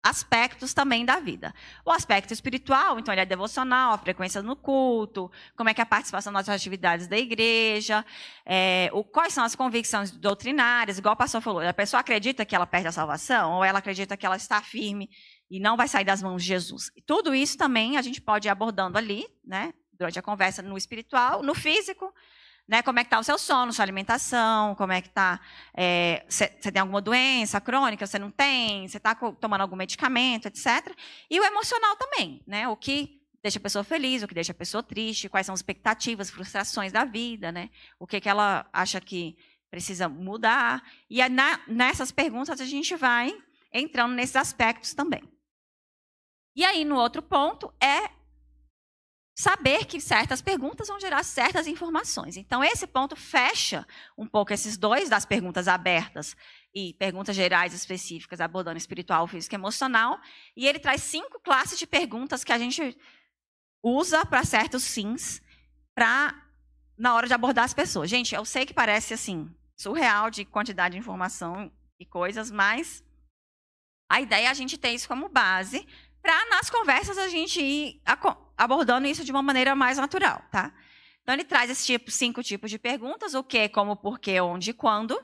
aspectos também da vida. O aspecto espiritual, então ele é devocional, a frequência no culto, como é que é a participação nas atividades da igreja, é, o, quais são as convicções doutrinárias, igual o pastor falou, a pessoa acredita que ela perde a salvação ou ela acredita que ela está firme e não vai sair das mãos de Jesus. E tudo isso também a gente pode ir abordando ali, né, durante a conversa no espiritual, no físico, né? Como é que está o seu sono, sua alimentação, como é que está... Você é, tem alguma doença crônica, você não tem, você está tomando algum medicamento, etc. E o emocional também, né? O que deixa a pessoa feliz, o que deixa a pessoa triste, quais são as expectativas, frustrações da vida, né? O que, que ela acha que precisa mudar. E é na, nessas perguntas a gente vai entrando nesses aspectos também. E aí, no outro ponto, é saber que certas perguntas vão gerar certas informações. Então, esse ponto fecha um pouco esses dois das perguntas abertas e perguntas gerais específicas abordando espiritual, físico e emocional. E ele traz cinco classes de perguntas que a gente usa para certos sims para na hora de abordar as pessoas. Gente, eu sei que parece assim surreal de quantidade de informação e coisas, mas a ideia é a gente ter isso como base para nas conversas a gente ir abordando isso de uma maneira mais natural, tá? Então ele traz esse tipo, cinco tipos de perguntas: o que, como, porquê, onde e quando.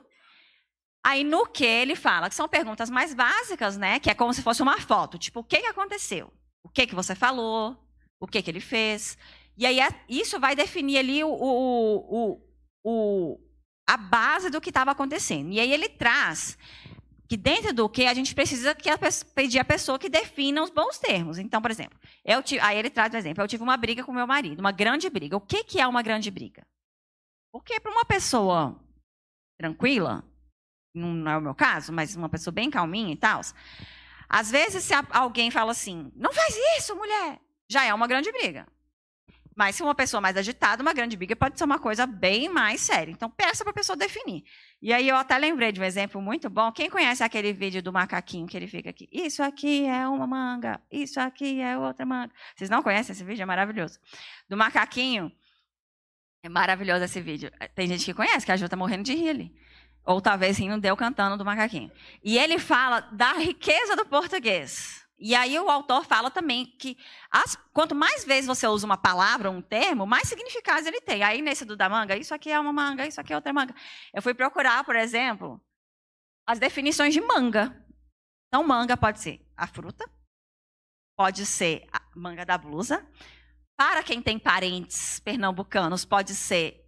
Aí no que ele fala, que são perguntas mais básicas, né? Que é como se fosse uma foto, tipo, o que, que aconteceu? O que, que você falou? O que, que ele fez? E aí é, isso vai definir ali o, o, o, o a base do que estava acontecendo. E aí ele traz que dentro do que a gente precisa que a, pedir a pessoa que defina os bons termos. Então, por exemplo, eu tive, aí ele traz o um exemplo, eu tive uma briga com meu marido, uma grande briga. O que, que é uma grande briga? Porque para uma pessoa tranquila, não é o meu caso, mas uma pessoa bem calminha e tal, às vezes se alguém fala assim, não faz isso, mulher, já é uma grande briga. Mas se uma pessoa mais agitada, uma grande briga pode ser uma coisa bem mais séria. Então, peça para a pessoa definir. E aí eu até lembrei de um exemplo muito bom. Quem conhece aquele vídeo do macaquinho que ele fica aqui? Isso aqui é uma manga, isso aqui é outra manga. Vocês não conhecem esse vídeo? É maravilhoso. Do macaquinho. É maravilhoso esse vídeo. Tem gente que conhece, que a Ju tá morrendo de rir ali. Ou talvez rindo deu cantando do macaquinho. E ele fala da riqueza do português. E aí o autor fala também que as, quanto mais vezes você usa uma palavra, um termo, mais significados ele tem. Aí nesse do da manga, isso aqui é uma manga, isso aqui é outra manga. Eu fui procurar, por exemplo, as definições de manga. Então manga pode ser a fruta, pode ser a manga da blusa. Para quem tem parentes pernambucanos, pode ser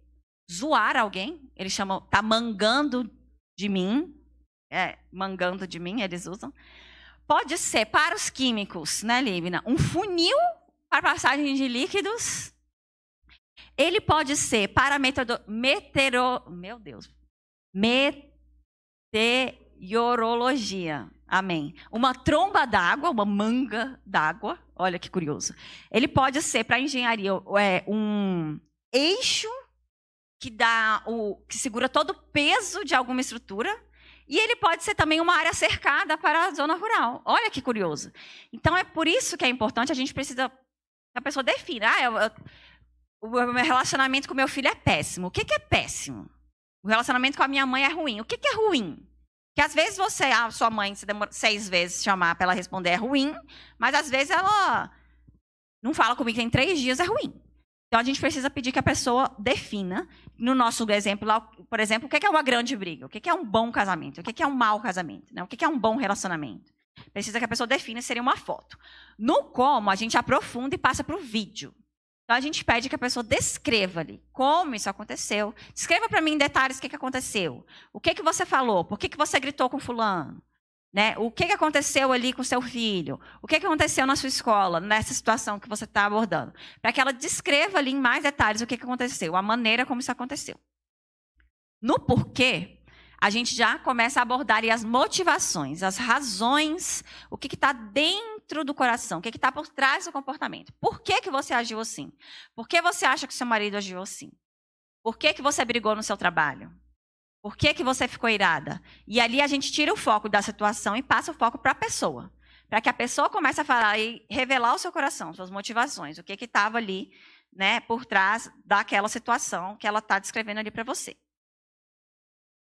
zoar alguém. Eles chamam, tá mangando de mim. É, mangando de mim, eles usam pode ser para os químicos, né, Lívia? Um funil para passagem de líquidos. Ele pode ser para meteoro, meu Deus, meteorologia. Amém. Uma tromba d'água, uma manga d'água. Olha que curioso. Ele pode ser para engenharia é, um eixo que dá o que segura todo o peso de alguma estrutura e ele pode ser também uma área cercada para a zona rural. Olha que curioso. Então, é por isso que é importante, a gente precisa. A pessoa definir. Ah, eu, eu, o meu relacionamento com meu filho é péssimo. O que, que é péssimo? O relacionamento com a minha mãe é ruim. O que, que é ruim? Que às vezes você, a ah, sua mãe, se demora seis vezes chamar para ela responder é ruim, mas às vezes ela não fala comigo em três dias, é ruim. Então, a gente precisa pedir que a pessoa defina, no nosso exemplo lá, por exemplo, o que é, é uma grande briga, o é que é um bom casamento, o que é, é um mau casamento, né? o que é um bom relacionamento. Precisa que a pessoa defina seria uma foto. No como, a gente aprofunda e passa para o vídeo. Então, a gente pede que a pessoa descreva ali como isso aconteceu. Descreva para mim em detalhes o que, que aconteceu. O que, que você falou? Por que, que você gritou com fulano? Né? O que, que aconteceu ali com seu filho? O que, que aconteceu na sua escola, nessa situação que você está abordando? Para que ela descreva ali em mais detalhes o que, que aconteceu, a maneira como isso aconteceu. No porquê, a gente já começa a abordar ali as motivações, as razões, o que está dentro do coração, o que está por trás do comportamento. Por que, que você agiu assim? Por que você acha que seu marido agiu assim? Por que, que você brigou no seu trabalho? Por que, que você ficou irada? E ali a gente tira o foco da situação e passa o foco para a pessoa. Para que a pessoa comece a falar e revelar o seu coração, suas motivações, o que estava ali né, por trás daquela situação que ela está descrevendo ali para você.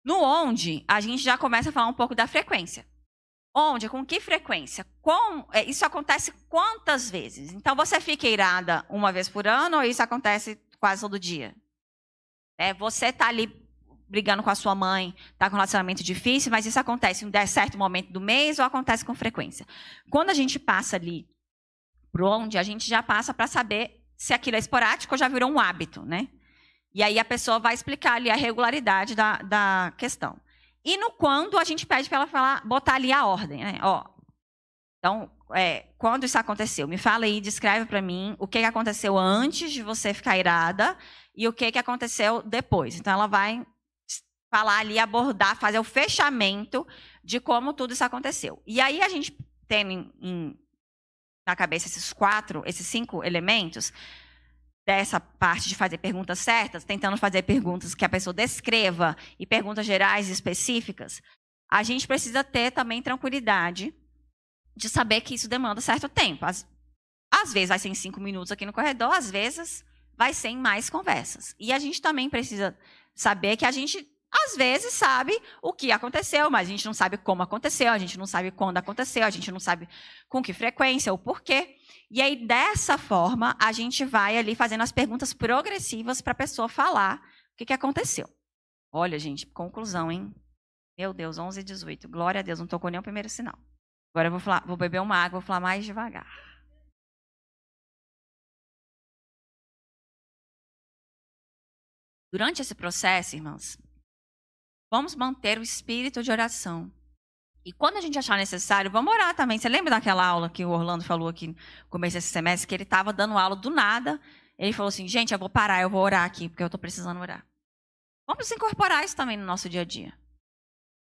No onde, a gente já começa a falar um pouco da frequência. Onde, com que frequência? Com, é, isso acontece quantas vezes? Então, você fica irada uma vez por ano ou isso acontece quase todo dia? É, você está ali brigando com a sua mãe, está com um relacionamento difícil, mas isso acontece em um certo momento do mês ou acontece com frequência. Quando a gente passa ali para onde, a gente já passa para saber se aquilo é esporádico ou já virou um hábito, né? E aí a pessoa vai explicar ali a regularidade da, da questão. E no quando, a gente pede para ela falar, botar ali a ordem, né? Ó, então, é, quando isso aconteceu? Me fala aí, descreve para mim o que aconteceu antes de você ficar irada e o que aconteceu depois. Então, ela vai falar ali, abordar, fazer o fechamento de como tudo isso aconteceu. E aí a gente tem em, em, na cabeça esses quatro, esses cinco elementos dessa parte de fazer perguntas certas, tentando fazer perguntas que a pessoa descreva e perguntas gerais e específicas. A gente precisa ter também tranquilidade de saber que isso demanda certo tempo. Às, às vezes vai ser em cinco minutos aqui no corredor, às vezes vai ser em mais conversas. E a gente também precisa saber que a gente às vezes sabe o que aconteceu, mas a gente não sabe como aconteceu, a gente não sabe quando aconteceu, a gente não sabe com que frequência, o porquê. E aí, dessa forma, a gente vai ali fazendo as perguntas progressivas para a pessoa falar o que, que aconteceu. Olha, gente, conclusão, hein? Meu Deus, 11 e 18. Glória a Deus, não tocou nem o primeiro sinal. Agora eu vou, falar, vou beber uma água, vou falar mais devagar. Durante esse processo, irmãs, Vamos manter o espírito de oração. E quando a gente achar necessário, vamos orar também. Você lembra daquela aula que o Orlando falou aqui no começo desse semestre, que ele estava dando aula do nada. Ele falou assim, gente, eu vou parar, eu vou orar aqui, porque eu estou precisando orar. Vamos incorporar isso também no nosso dia a dia.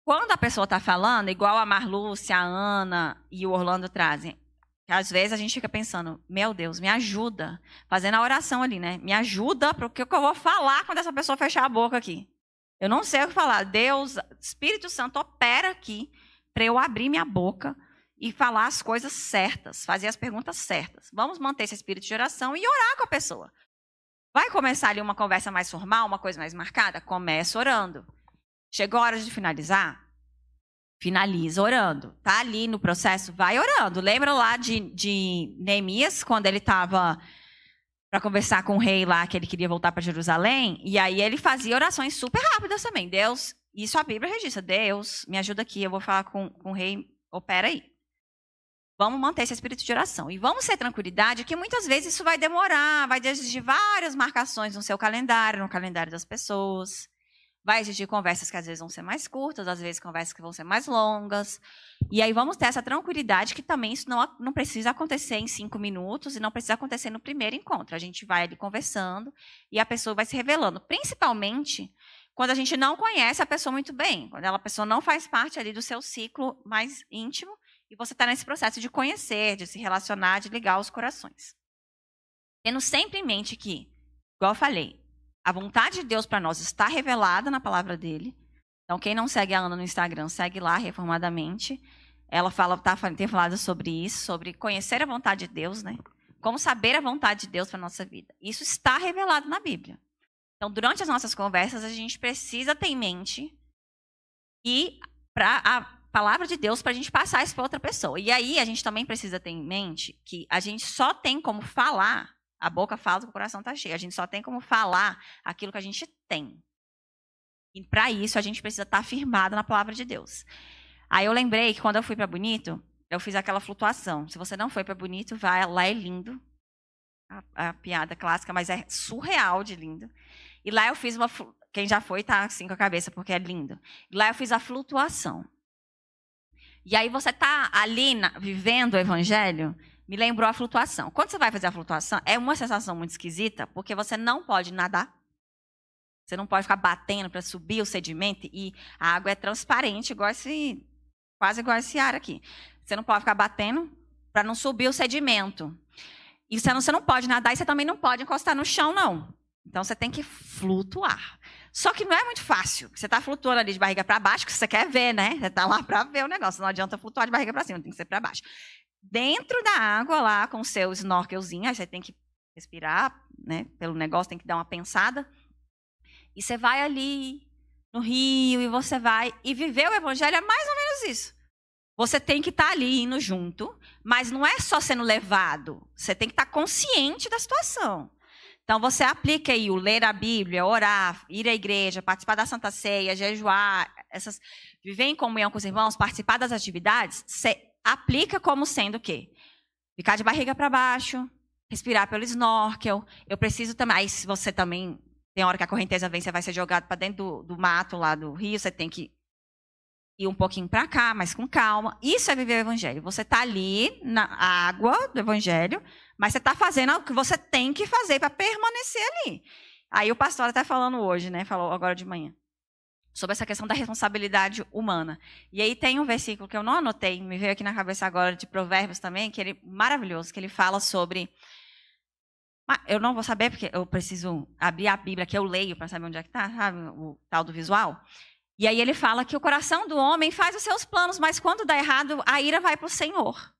Quando a pessoa está falando, igual a Marlúcia, a Ana e o Orlando trazem, às vezes a gente fica pensando, meu Deus, me ajuda, fazendo a oração ali, né? Me ajuda para o que eu vou falar quando essa pessoa fechar a boca aqui. Eu não sei o que falar. Deus, Espírito Santo opera aqui para eu abrir minha boca e falar as coisas certas, fazer as perguntas certas. Vamos manter esse espírito de oração e orar com a pessoa. Vai começar ali uma conversa mais formal, uma coisa mais marcada? Começa orando. Chegou a hora de finalizar? Finaliza orando. Tá ali no processo, vai orando. Lembra lá de, de Neemias, quando ele estava para conversar com o rei lá que ele queria voltar para Jerusalém. E aí ele fazia orações super rápidas também. Deus, isso a Bíblia registra. Deus, me ajuda aqui, eu vou falar com, com o rei, opera aí. Vamos manter esse espírito de oração. E vamos ter tranquilidade, que muitas vezes isso vai demorar, vai exigir várias marcações no seu calendário, no calendário das pessoas. Vai existir conversas que às vezes vão ser mais curtas, às vezes conversas que vão ser mais longas. E aí vamos ter essa tranquilidade que também isso não, não precisa acontecer em cinco minutos e não precisa acontecer no primeiro encontro. A gente vai ali conversando e a pessoa vai se revelando. Principalmente quando a gente não conhece a pessoa muito bem, quando ela, a pessoa não faz parte ali do seu ciclo mais íntimo e você está nesse processo de conhecer, de se relacionar, de ligar os corações. Tendo sempre em mente que, igual eu falei, a vontade de Deus para nós está revelada na palavra dele. Então, quem não segue a Ana no Instagram, segue lá reformadamente. Ela fala, tá, tem falado sobre isso, sobre conhecer a vontade de Deus, né? Como saber a vontade de Deus para nossa vida. Isso está revelado na Bíblia. Então, durante as nossas conversas, a gente precisa ter em mente e para a palavra de Deus para a gente passar isso para outra pessoa. E aí a gente também precisa ter em mente que a gente só tem como falar a boca fala que o coração está cheio. A gente só tem como falar aquilo que a gente tem. E para isso a gente precisa estar tá firmado na palavra de Deus. Aí eu lembrei que quando eu fui para Bonito, eu fiz aquela flutuação. Se você não foi para Bonito, vai lá é lindo. A, a, piada clássica, mas é surreal de lindo. E lá eu fiz uma quem já foi tá assim com a cabeça porque é lindo. lá eu fiz a flutuação. E aí você tá ali na, vivendo o evangelho me lembrou a flutuação. Quando você vai fazer a flutuação, é uma sensação muito esquisita, porque você não pode nadar. Você não pode ficar batendo para subir o sedimento e a água é transparente, igual esse, quase igual esse ar aqui. Você não pode ficar batendo para não subir o sedimento. E você não, você não pode nadar e você também não pode encostar no chão, não. Então você tem que flutuar. Só que não é muito fácil. Você está flutuando ali de barriga para baixo, que você quer ver, né? Você está lá para ver o negócio. Não adianta flutuar de barriga para cima, tem que ser para baixo dentro da água lá com o seu snorkelzinho, aí você tem que respirar, né, pelo negócio, tem que dar uma pensada. E você vai ali no rio e você vai e viver o evangelho é mais ou menos isso. Você tem que estar tá ali indo junto, mas não é só sendo levado, você tem que estar tá consciente da situação. Então você aplica aí o ler a Bíblia, orar, ir à igreja, participar da Santa Ceia, jejuar, essas viver em comunhão com os irmãos, participar das atividades, você aplica como sendo o quê? Ficar de barriga para baixo, respirar pelo snorkel. Eu preciso também. Aí, se você também. Tem hora que a correnteza vem, você vai ser jogado para dentro do, do mato lá do rio, você tem que ir um pouquinho para cá, mas com calma. Isso é viver o evangelho. Você está ali na água do evangelho, mas você está fazendo o que você tem que fazer para permanecer ali. Aí o pastor até tá falando hoje, né? Falou agora de manhã sobre essa questão da responsabilidade humana. E aí tem um versículo que eu não anotei, me veio aqui na cabeça agora de Provérbios também, que ele maravilhoso, que ele fala sobre ah, eu não vou saber porque eu preciso abrir a Bíblia que eu leio para saber onde é que está, sabe, o tal do visual. E aí ele fala que o coração do homem faz os seus planos, mas quando dá errado, a ira vai para o Senhor.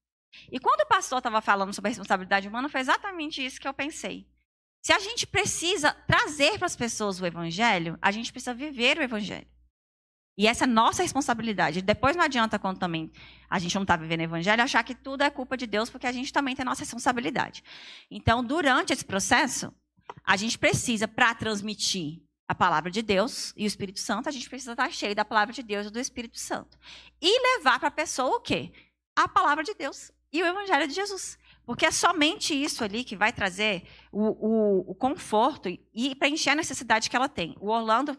E quando o pastor estava falando sobre a responsabilidade humana, foi exatamente isso que eu pensei. Se a gente precisa trazer para as pessoas o evangelho, a gente precisa viver o evangelho. E essa é a nossa responsabilidade. Depois não adianta quando também a gente não está vivendo o evangelho, achar que tudo é culpa de Deus, porque a gente também tem a nossa responsabilidade. Então, durante esse processo, a gente precisa, para transmitir a palavra de Deus e o Espírito Santo, a gente precisa estar tá cheio da palavra de Deus e do Espírito Santo. E levar para a pessoa o quê? A palavra de Deus e o evangelho de Jesus. Porque é somente isso ali que vai trazer o, o, o conforto e preencher a necessidade que ela tem. O Orlando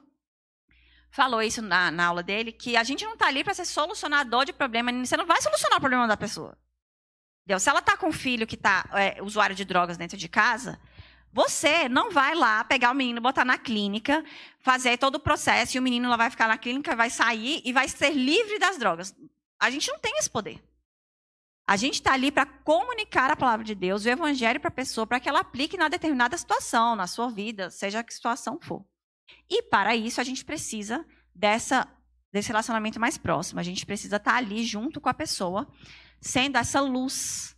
falou isso na, na aula dele, que a gente não está ali para ser solucionador de problema. Você não vai solucionar o problema da pessoa. Entendeu? Se ela está com um filho que está é, usuário de drogas dentro de casa, você não vai lá pegar o menino, botar na clínica, fazer todo o processo e o menino lá vai ficar na clínica, vai sair e vai ser livre das drogas. A gente não tem esse poder. A gente está ali para comunicar a palavra de Deus, o evangelho para a pessoa, para que ela aplique na determinada situação, na sua vida, seja que situação for. E para isso a gente precisa dessa, desse relacionamento mais próximo. A gente precisa estar tá ali junto com a pessoa, sendo essa luz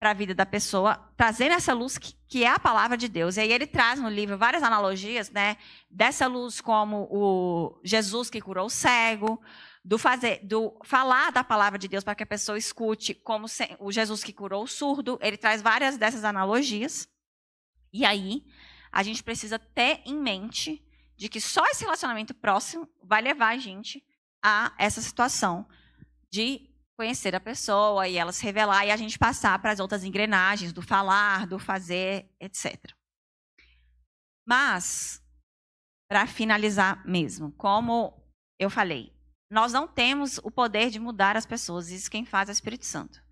para a vida da pessoa, trazendo essa luz que, que, é a palavra de Deus. E aí ele traz no livro várias analogias, né? Dessa luz como o Jesus que curou o cego, do fazer, do falar da palavra de Deus para que a pessoa escute, como se, o Jesus que curou o surdo, ele traz várias dessas analogias. E aí, a gente precisa ter em mente de que só esse relacionamento próximo vai levar a gente a essa situação de conhecer a pessoa e ela se revelar e a gente passar para as outras engrenagens do falar, do fazer, etc. Mas, para finalizar mesmo, como eu falei, nós não temos o poder de mudar as pessoas, isso quem faz é o Espírito Santo.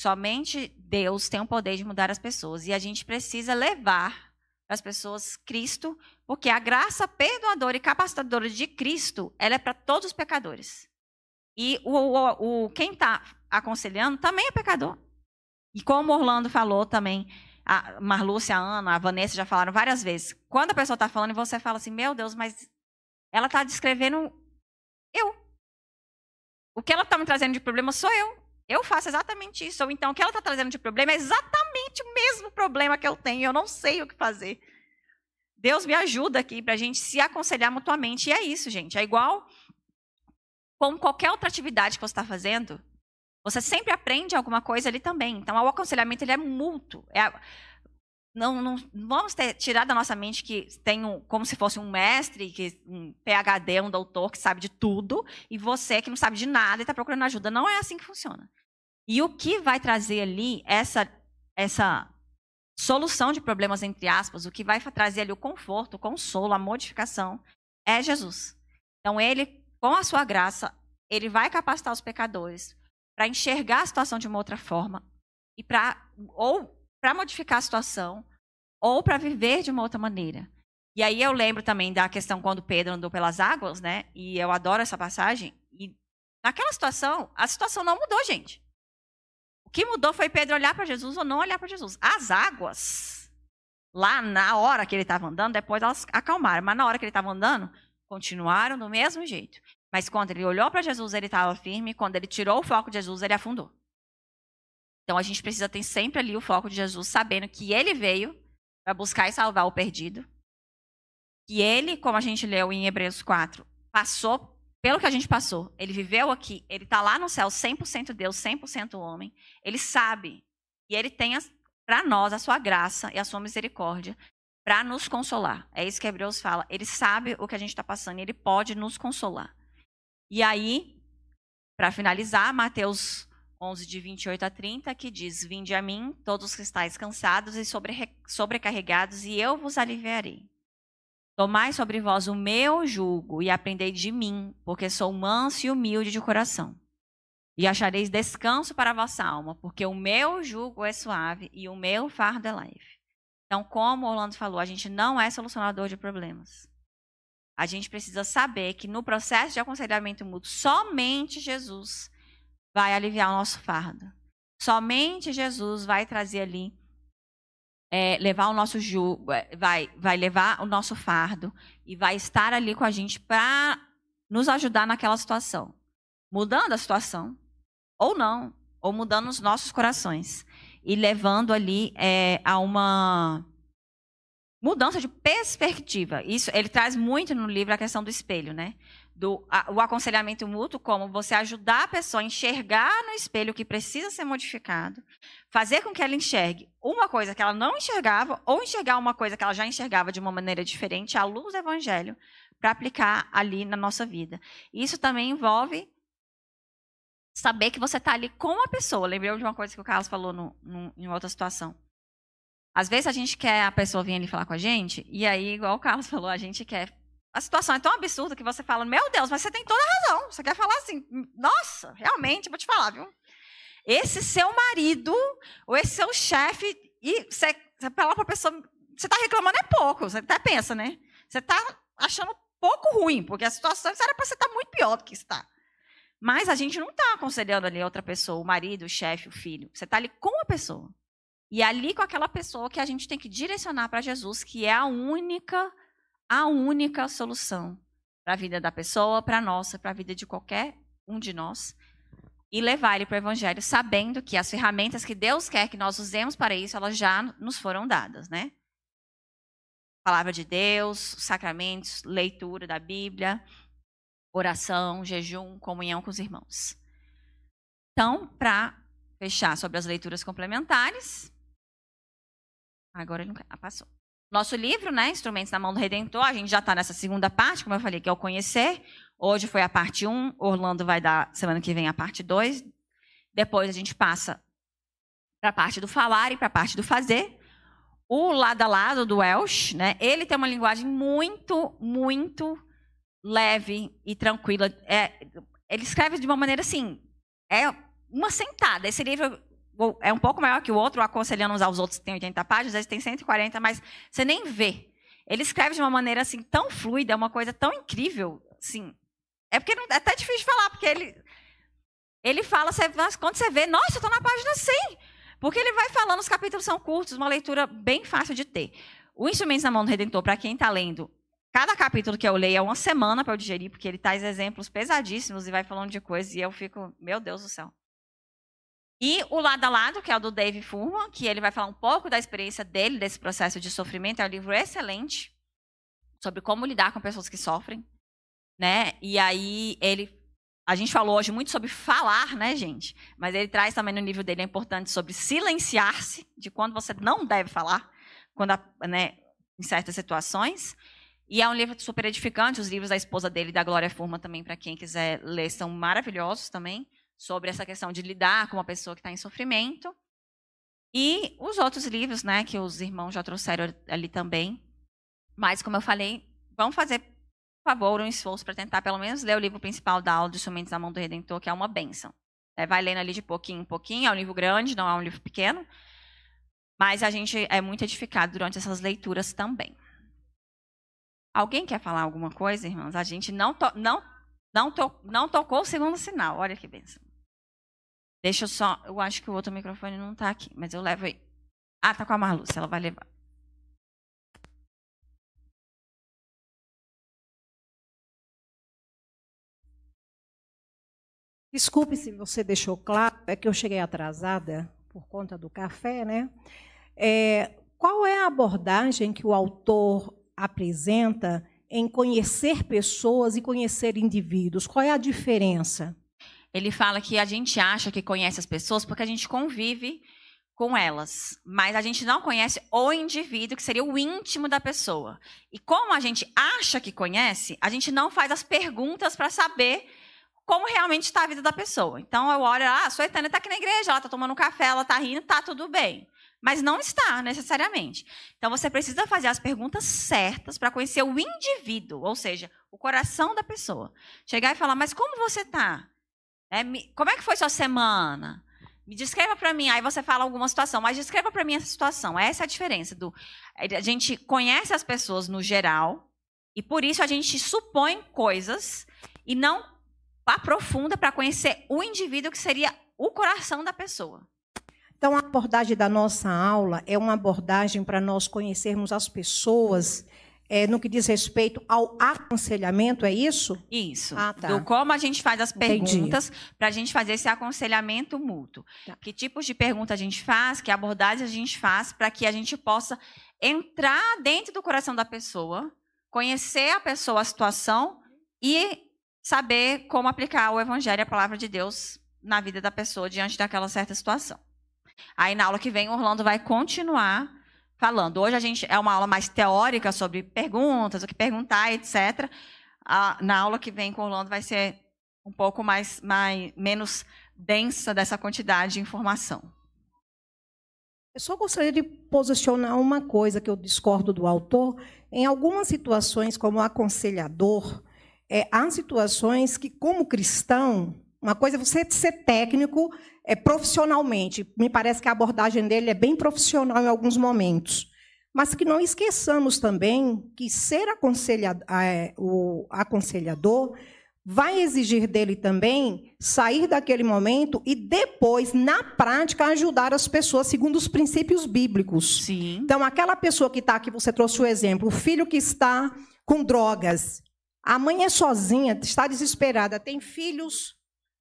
Somente Deus tem o poder de mudar as pessoas e a gente precisa levar as pessoas Cristo, porque a graça perdoadora e capacitadora de Cristo, ela é para todos os pecadores. E o, o, o quem está aconselhando também é pecador. E como Orlando falou também, a Marlúcia, a Ana, a Vanessa já falaram várias vezes. Quando a pessoa está falando e você fala assim, meu Deus, mas ela está descrevendo eu. O que ela está me trazendo de problema sou eu. Eu faço exatamente isso. Ou então, o que ela está trazendo de problema é exatamente o mesmo problema que eu tenho. Eu não sei o que fazer. Deus me ajuda aqui para a gente se aconselhar mutuamente. E é isso, gente. É igual com qualquer outra atividade que você está fazendo. Você sempre aprende alguma coisa ali também. Então, o aconselhamento ele é mútuo. É, não, não, vamos ter, tirar da nossa mente que tem um, como se fosse um mestre, que um PhD, um doutor que sabe de tudo, e você que não sabe de nada e está procurando ajuda. Não é assim que funciona. E o que vai trazer ali essa, essa solução de problemas, entre aspas, o que vai trazer ali o conforto, o consolo, a modificação, é Jesus. Então, ele, com a sua graça, ele vai capacitar os pecadores para enxergar a situação de uma outra forma e para ou para modificar a situação ou para viver de uma outra maneira. E aí eu lembro também da questão quando Pedro andou pelas águas, né? E eu adoro essa passagem. E naquela situação, a situação não mudou, gente. O que mudou foi Pedro olhar para Jesus ou não olhar para Jesus. As águas, lá na hora que ele estava andando, depois elas acalmaram. Mas na hora que ele estava andando, continuaram do mesmo jeito. Mas quando ele olhou para Jesus, ele estava firme. Quando ele tirou o foco de Jesus, ele afundou. Então a gente precisa ter sempre ali o foco de Jesus, sabendo que ele veio para buscar e salvar o perdido. Que ele, como a gente leu em Hebreus 4, passou pelo que a gente passou. Ele viveu aqui, ele está lá no céu, 100% Deus, 100% homem. Ele sabe e ele tem para nós a sua graça e a sua misericórdia para nos consolar. É isso que Hebreus fala. Ele sabe o que a gente está passando e ele pode nos consolar. E aí, para finalizar, Mateus 11 de 28 a 30, que diz: Vinde a mim, todos que estáis cansados e sobrecarregados, e eu vos aliviarei. Tomai sobre vós o meu jugo e aprendei de mim, porque sou manso e humilde de coração. E achareis descanso para a vossa alma, porque o meu jugo é suave e o meu fardo é leve. Então, como Orlando falou, a gente não é solucionador de problemas. A gente precisa saber que no processo de aconselhamento mútuo, somente Jesus vai aliviar o nosso fardo. Somente Jesus vai trazer ali, é, levar o nosso jugo, é, vai, vai levar o nosso fardo e vai estar ali com a gente para nos ajudar naquela situação. Mudando a situação, ou não, ou mudando os nossos corações e levando ali é, a uma mudança de perspectiva. Isso ele traz muito no livro a questão do espelho, né? do a, o aconselhamento mútuo como você ajudar a pessoa a enxergar no espelho o que precisa ser modificado, fazer com que ela enxergue uma coisa que ela não enxergava ou enxergar uma coisa que ela já enxergava de uma maneira diferente à luz do evangelho para aplicar ali na nossa vida. Isso também envolve saber que você está ali com a pessoa. Lembrei de uma coisa que o Carlos falou no, no, em outra situação. Às vezes a gente quer a pessoa vir ali falar com a gente, e aí, igual o Carlos falou, a gente quer a situação é tão absurda que você fala, meu Deus, mas você tem toda a razão. Você quer falar assim, hum, nossa, realmente, vou te falar, viu? Esse seu marido, ou esse seu chefe, e você, você fala para a pessoa, você está reclamando é pouco, você até pensa, né? Você está achando pouco ruim, porque a situação era para você estar tá muito pior do que está. Mas a gente não está aconselhando ali outra pessoa, o marido, o chefe, o filho. Você está ali com a pessoa. E é ali com aquela pessoa que a gente tem que direcionar para Jesus, que é a única a única solução para a vida da pessoa, para a nossa, para a vida de qualquer um de nós, e levar ele para o Evangelho, sabendo que as ferramentas que Deus quer que nós usemos para isso, elas já nos foram dadas, né? palavra de Deus, sacramentos, leitura da Bíblia, oração, jejum, comunhão com os irmãos. Então, para fechar sobre as leituras complementares, agora ele não ah, passou. Nosso livro, né, Instrumentos na Mão do Redentor, a gente já está nessa segunda parte, como eu falei, que é o conhecer. Hoje foi a parte 1, Orlando vai dar semana que vem a parte 2. Depois a gente passa para a parte do falar e para a parte do fazer. O lado a lado do Welsh, né, ele tem uma linguagem muito, muito leve e tranquila. É, ele escreve de uma maneira assim, é uma sentada. Esse livro é um pouco maior que o outro, aconselhando usar os outros que tem 80 páginas, às vezes tem 140, mas você nem vê. Ele escreve de uma maneira assim tão fluida, é uma coisa tão incrível, sim. É porque não, é até difícil de falar, porque ele ele fala, você, quando você vê, nossa, eu estou na página 100. Porque ele vai falando, os capítulos são curtos, uma leitura bem fácil de ter. O Instrumentos na Mão do Redentor, para quem está lendo, cada capítulo que eu leio é uma semana para eu digerir, porque ele traz exemplos pesadíssimos e vai falando de coisas, e eu fico, meu Deus do céu. E o Lado a Lado, que é o do Dave Furman, que ele vai falar um pouco da experiência dele, desse processo de sofrimento. É um livro excelente sobre como lidar com pessoas que sofrem, né? E aí ele a gente falou hoje muito sobre falar, né, gente? Mas ele traz também no livro dele é importante sobre silenciar-se, de quando você não deve falar, quando né, em certas situações. E é um livro super edificante. Os livros da esposa dele, da Glória Furman, também, para quem quiser ler, são maravilhosos também sobre essa questão de lidar com uma pessoa que está em sofrimento. E os outros livros, né, que os irmãos já trouxeram ali também. Mas, como eu falei, vão fazer, por favor, um esforço para tentar pelo menos ler o livro principal da aula de Instrumentos da Mão do Redentor, que é uma benção. É, vai lendo ali de pouquinho em pouquinho, é um livro grande, não é um livro pequeno. Mas a gente é muito edificado durante essas leituras também. Alguém quer falar alguma coisa, irmãos? A gente não, to não, não, to não tocou o segundo sinal. Olha que benção. Deixa eu só. Eu acho que o outro microfone não tá aqui, mas eu levo aí. Ah, tá com a Marluce, ela vai levar. Desculpe se você deixou claro, é que eu cheguei atrasada por conta do café, né? É, qual é a abordagem que o autor apresenta em conhecer pessoas e conhecer indivíduos? Qual é a diferença? ele fala que a gente acha que conhece as pessoas porque a gente convive com elas, mas a gente não conhece o indivíduo que seria o íntimo da pessoa. E como a gente acha que conhece, a gente não faz as perguntas para saber como realmente está a vida da pessoa. Então eu olho, ah, a sua Etânia está aqui na igreja, ela está tomando um café, ela está rindo, está tudo bem. Mas não está necessariamente. Então você precisa fazer as perguntas certas para conhecer o indivíduo, ou seja, o coração da pessoa. Chegar e falar, mas como você está? É, me, como é que foi sua semana? Me descreva para mim. Aí você fala alguma situação, mas descreva para mim essa situação. Essa é a diferença do a gente conhece as pessoas no geral e por isso a gente supõe coisas e não aprofunda para conhecer o indivíduo que seria o coração da pessoa. Então, a abordagem da nossa aula é uma abordagem para nós conhecermos as pessoas é, no que diz respeito ao aconselhamento, é isso? Isso. Ah, tá. Do como a gente faz as perguntas para a gente fazer esse aconselhamento mútuo. Tá. Que tipos de pergunta a gente faz, que abordagens a gente faz para que a gente possa entrar dentro do coração da pessoa, conhecer a pessoa, a situação e saber como aplicar o evangelho, a palavra de Deus na vida da pessoa diante daquela certa situação. Aí na aula que vem, Orlando vai continuar falando. Hoje a gente é uma aula mais teórica sobre perguntas, o que perguntar, etc. A, na aula que vem com o Orlando vai ser um pouco mais, mais menos densa dessa quantidade de informação. Eu só gostaria de posicionar uma coisa que eu discordo do autor. Em algumas situações, como aconselhador, é, há situações que, como cristão, uma coisa é você ser técnico é, profissionalmente. Me parece que a abordagem dele é bem profissional em alguns momentos. Mas que não esqueçamos também que ser aconselhado é, o aconselhador vai exigir dele também sair daquele momento e depois, na prática, ajudar as pessoas segundo os princípios bíblicos. Sim. Então, aquela pessoa que está aqui, você trouxe o exemplo, o filho que está com drogas, a mãe é sozinha, está desesperada, tem filhos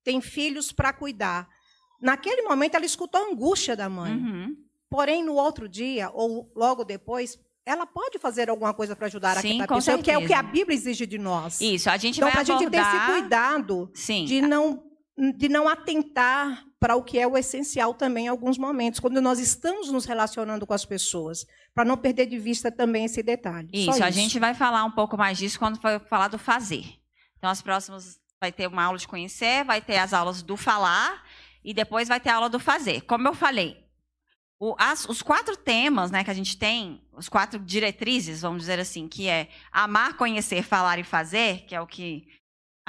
tem filhos para cuidar. Naquele momento, ela escutou a angústia da mãe. Uhum. Porém, no outro dia, ou logo depois, ela pode fazer alguma coisa para ajudar aquela a tá pessoa, que é o que a Bíblia exige de nós. Isso, a gente então, vai abordar... Então, para a gente ter esse cuidado sim. de não de não atentar para o que é o essencial também em alguns momentos, quando nós estamos nos relacionando com as pessoas, para não perder de vista também esse detalhe. Isso, isso, a gente vai falar um pouco mais disso quando for falar do fazer. Então, as próximas Vai ter uma aula de conhecer, vai ter as aulas do falar e depois vai ter a aula do fazer. Como eu falei, o, as, os quatro temas né, que a gente tem, os quatro diretrizes, vamos dizer assim, que é amar, conhecer, falar e fazer, que é o que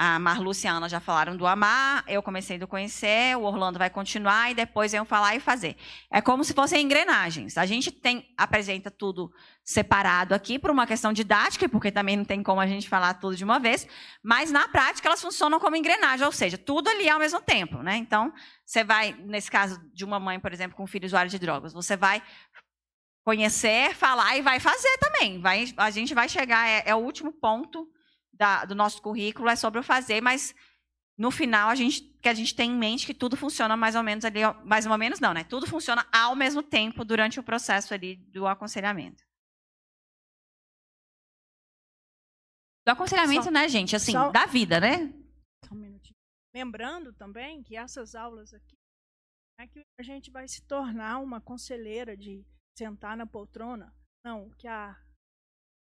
a Marluce e a Ana já falaram do amar, eu comecei do conhecer, o Orlando vai continuar e depois eu falar e fazer. É como se fossem engrenagens. A gente tem apresenta tudo separado aqui por uma questão didática, porque também não tem como a gente falar tudo de uma vez, mas na prática elas funcionam como engrenagem, ou seja, tudo ali ao mesmo tempo, né? Então, você vai, nesse caso de uma mãe, por exemplo, com um filho usuário de drogas, você vai conhecer, falar e vai fazer também. Vai, a gente vai chegar é, é o último ponto da, do nosso currículo é sobre o fazer, mas no final a gente que a gente tem em mente que tudo funciona mais ou menos ali, mais ou menos não, né? Tudo funciona ao mesmo tempo durante o processo ali do aconselhamento. Do aconselhamento, só, né, gente? Assim, só, da vida, né? Só um minutinho. Lembrando também que essas aulas aqui é que a gente vai se tornar uma conselheira de sentar na poltrona. Não, o que a,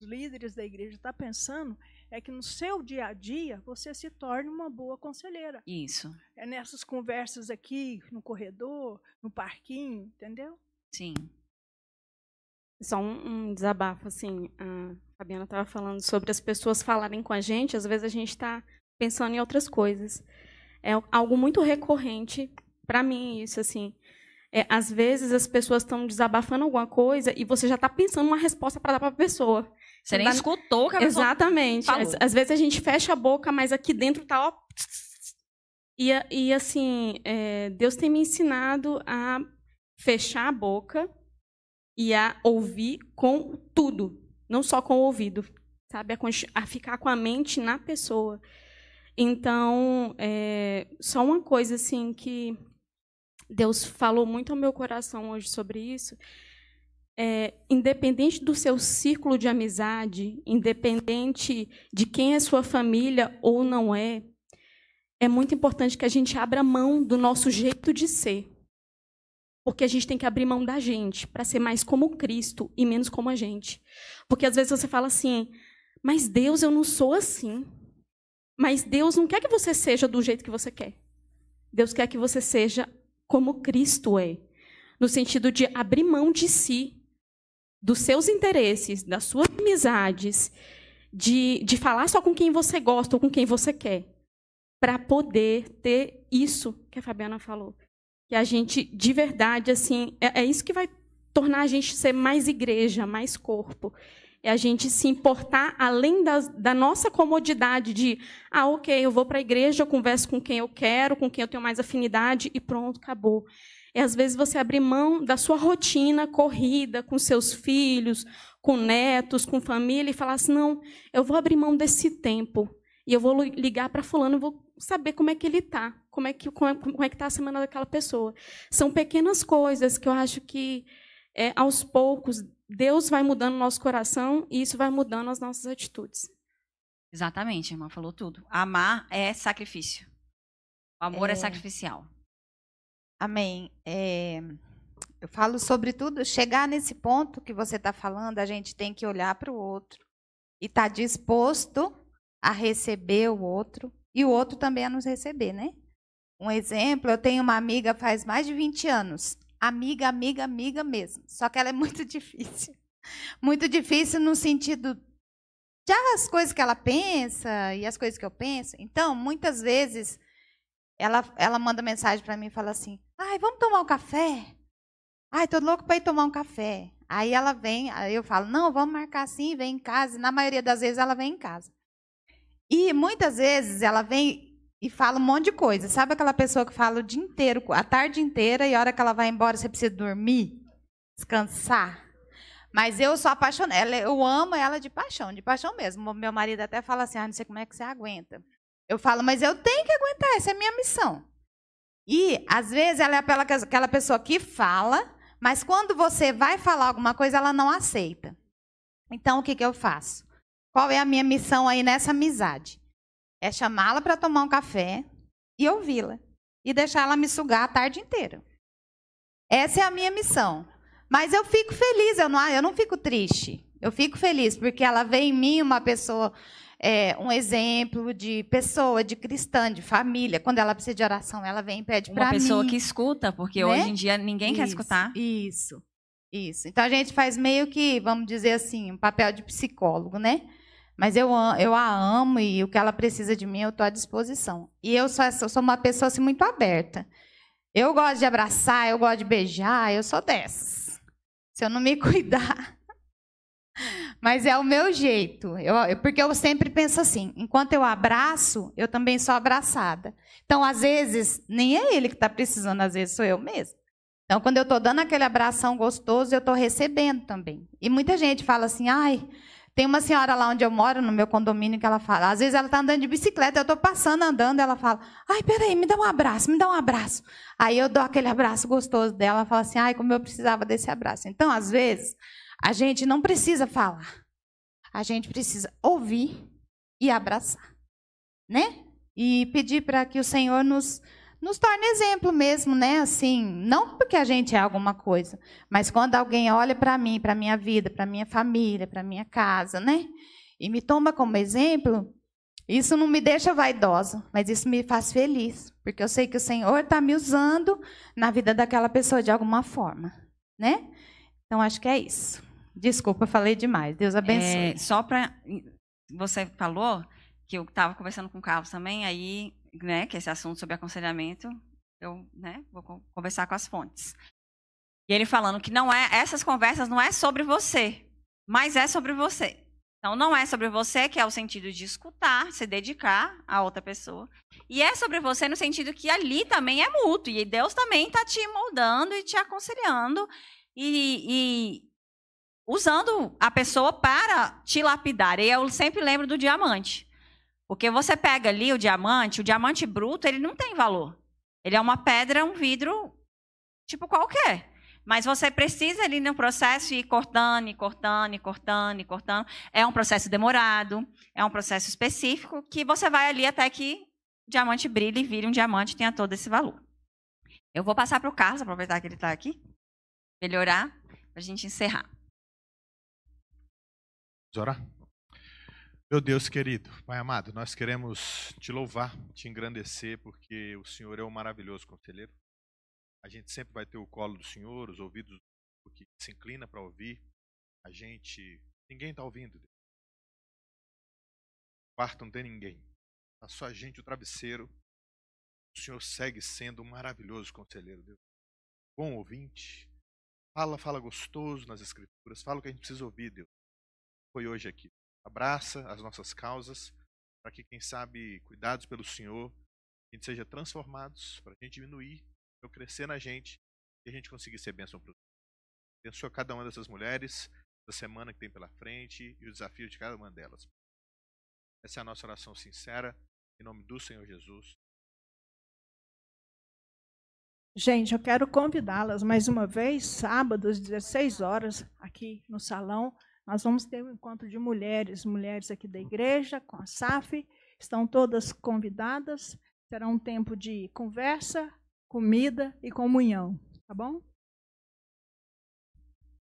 os líderes da igreja estão tá pensando é que no seu dia a dia você se torne uma boa conselheira. Isso. É nessas conversas aqui, no corredor, no parquinho, entendeu? Sim. Só um, um desabafo, assim, a Fabiana estava falando sobre as pessoas falarem com a gente, às vezes a gente está pensando em outras coisas. É algo muito recorrente para mim isso, assim. É, às vezes as pessoas estão desabafando alguma coisa e você já está pensando uma resposta para dar para a pessoa. Você nem tá... escutou o que Exatamente. Falou. Às, vezes a gente fecha a boca, mas aqui dentro tá ó. E, e assim, é, Deus tem me ensinado a fechar a boca e a ouvir com tudo, não só com o ouvido, sabe? A, a ficar com a mente na pessoa. Então, é, só uma coisa assim que Deus falou muito ao meu coração hoje sobre isso é, independente do seu círculo de amizade, independente de quem é sua família ou não é, é muito importante que a gente abra mão do nosso jeito de ser. Porque a gente tem que abrir mão da gente para ser mais como Cristo e menos como a gente. Porque às vezes você fala assim: "Mas Deus, eu não sou assim". Mas Deus não quer que você seja do jeito que você quer. Deus quer que você seja como Cristo é, no sentido de abrir mão de si dos seus interesses, das suas amizades, de, de falar só com quem você gosta ou com quem você quer, para poder ter isso que a Fabiana falou. Que a gente, de verdade, assim, é, é isso que vai tornar a gente ser mais igreja, mais corpo. É a gente se importar além das, da nossa comodidade de, ah, ok, eu vou para a igreja, eu converso com quem eu quero, com quem eu tenho mais afinidade e pronto, acabou é às vezes você abrir mão da sua rotina corrida com seus filhos, com netos, com família e falar assim: não, eu vou abrir mão desse tempo e eu vou ligar para fulano, vou saber como é que ele está, como é que como é, é que está a semana daquela pessoa. São pequenas coisas que eu acho que é, aos poucos Deus vai mudando o nosso coração e isso vai mudando as nossas atitudes. Exatamente, a irmã falou tudo. Amar é sacrifício. O amor é, é sacrificial. Amém. É, eu falo sobre tudo, chegar nesse ponto que você está falando, a gente tem que olhar para o outro e estar tá disposto a receber o outro e o outro também a nos receber, né? Um exemplo, eu tenho uma amiga faz mais de 20 anos. Amiga, amiga, amiga mesmo. Só que ela é muito difícil. Muito difícil no sentido de as coisas que ela pensa e as coisas que eu penso. Então, muitas vezes, ela, ela manda mensagem para mim e fala assim: Ai, vamos tomar um café? Ai, tô louco para ir tomar um café. Aí ela vem, aí eu falo, não, vamos marcar assim, vem em casa. na maioria das vezes ela vem em casa. E muitas vezes ela vem e fala um monte de coisa. Sabe aquela pessoa que fala o dia inteiro, a tarde inteira, e a hora que ela vai embora, você precisa dormir, descansar. Mas eu sou apaixonada, eu amo ela de paixão, de paixão mesmo. Meu marido até fala assim, ah, não sei como é que você aguenta. Eu falo, mas eu tenho que aguentar, essa é a minha missão. E, às vezes, ela é aquela pessoa que fala, mas quando você vai falar alguma coisa, ela não aceita. Então, o que, que eu faço? Qual é a minha missão aí nessa amizade? É chamá-la para tomar um café e ouvi-la. E deixar ela me sugar a tarde inteira. Essa é a minha missão. Mas eu fico feliz, eu não, eu não fico triste. Eu fico feliz porque ela vê em mim uma pessoa é, um exemplo de pessoa, de cristã, de família. Quando ela precisa de oração, ela vem e pede para mim. Uma pessoa que escuta, porque né? hoje em dia ninguém isso, quer escutar. Isso, isso. Então a gente faz meio que, vamos dizer assim, um papel de psicólogo, né? Mas eu, eu a amo e o que ela precisa de mim eu estou à disposição. E eu sou, eu sou uma pessoa assim, muito aberta. Eu gosto de abraçar, eu gosto de beijar, eu sou dessas. Se eu não me cuidar, mas é o meu jeito. Eu, eu, porque eu sempre penso assim: enquanto eu abraço, eu também sou abraçada. Então, às vezes, nem é ele que está precisando, às vezes sou eu mesma. Então, quando eu estou dando aquele abração gostoso, eu estou recebendo também. E muita gente fala assim: ai, tem uma senhora lá onde eu moro, no meu condomínio, que ela fala. Às vezes ela está andando de bicicleta, eu estou passando andando, ela fala: Ai, peraí, me dá um abraço, me dá um abraço. Aí eu dou aquele abraço gostoso dela, ela fala assim: Ai, como eu precisava desse abraço. Então, às vezes, a gente não precisa falar. A gente precisa ouvir e abraçar, né? E pedir para que o Senhor nos nos torne exemplo mesmo, né? Assim, não porque a gente é alguma coisa, mas quando alguém olha para mim, para minha vida, para minha família, para minha casa, né? E me toma como exemplo, isso não me deixa vaidosa, mas isso me faz feliz, porque eu sei que o Senhor está me usando na vida daquela pessoa de alguma forma, né? Então acho que é isso. Desculpa, falei demais. Deus é, abençoe. É, só para você falou que eu estava conversando com o Carlos também, aí, né, que esse assunto sobre aconselhamento, eu, né, vou conversar com as fontes. E ele falando que não é essas conversas não é sobre você, mas é sobre você. Então não é sobre você que é o sentido de escutar, se dedicar a outra pessoa, e é sobre você no sentido que ali também é mútuo e Deus também está te moldando e te aconselhando e, e usando a pessoa para te lapidar. E eu sempre lembro do diamante. Porque você pega ali o diamante, o diamante bruto, ele não tem valor. Ele é uma pedra, um vidro, tipo qualquer. Mas você precisa ali no processo ir cortando, e cortando, e cortando, e cortando. É um processo demorado, é um processo específico que você vai ali até que o diamante brilhe e vire um diamante e tenha todo esse valor. Eu vou passar para o Carlos, aproveitar que ele está aqui, melhorar, para a gente encerrar. Vamos orar? Meu Deus querido, Pai amado, nós queremos te louvar, te engrandecer, porque o Senhor é um maravilhoso conselheiro. A gente sempre vai ter o colo do Senhor, os ouvidos do que se inclina para ouvir. A gente. Ninguém está ouvindo. Deus. O quarto não tem ninguém. Está só a gente, o travesseiro. O Senhor segue sendo um maravilhoso conselheiro, Deus. Bom ouvinte. Fala, fala gostoso nas Escrituras. Fala o que a gente precisa ouvir, Deus foi hoje aqui. Abraça as nossas causas, para que, quem sabe, cuidados pelo Senhor, a gente seja transformados, para a gente diminuir, eu crescer na gente e a gente conseguir ser bênção para o Abençoa cada uma dessas mulheres, da semana que tem pela frente e o desafio de cada uma delas. Essa é a nossa oração sincera, em nome do Senhor Jesus. Gente, eu quero convidá-las mais uma vez, sábado às 16 horas, aqui no salão. Nós vamos ter um encontro de mulheres, mulheres aqui da hum. igreja, com a SAF, estão todas convidadas. Será um tempo de conversa, comida e comunhão, tá bom?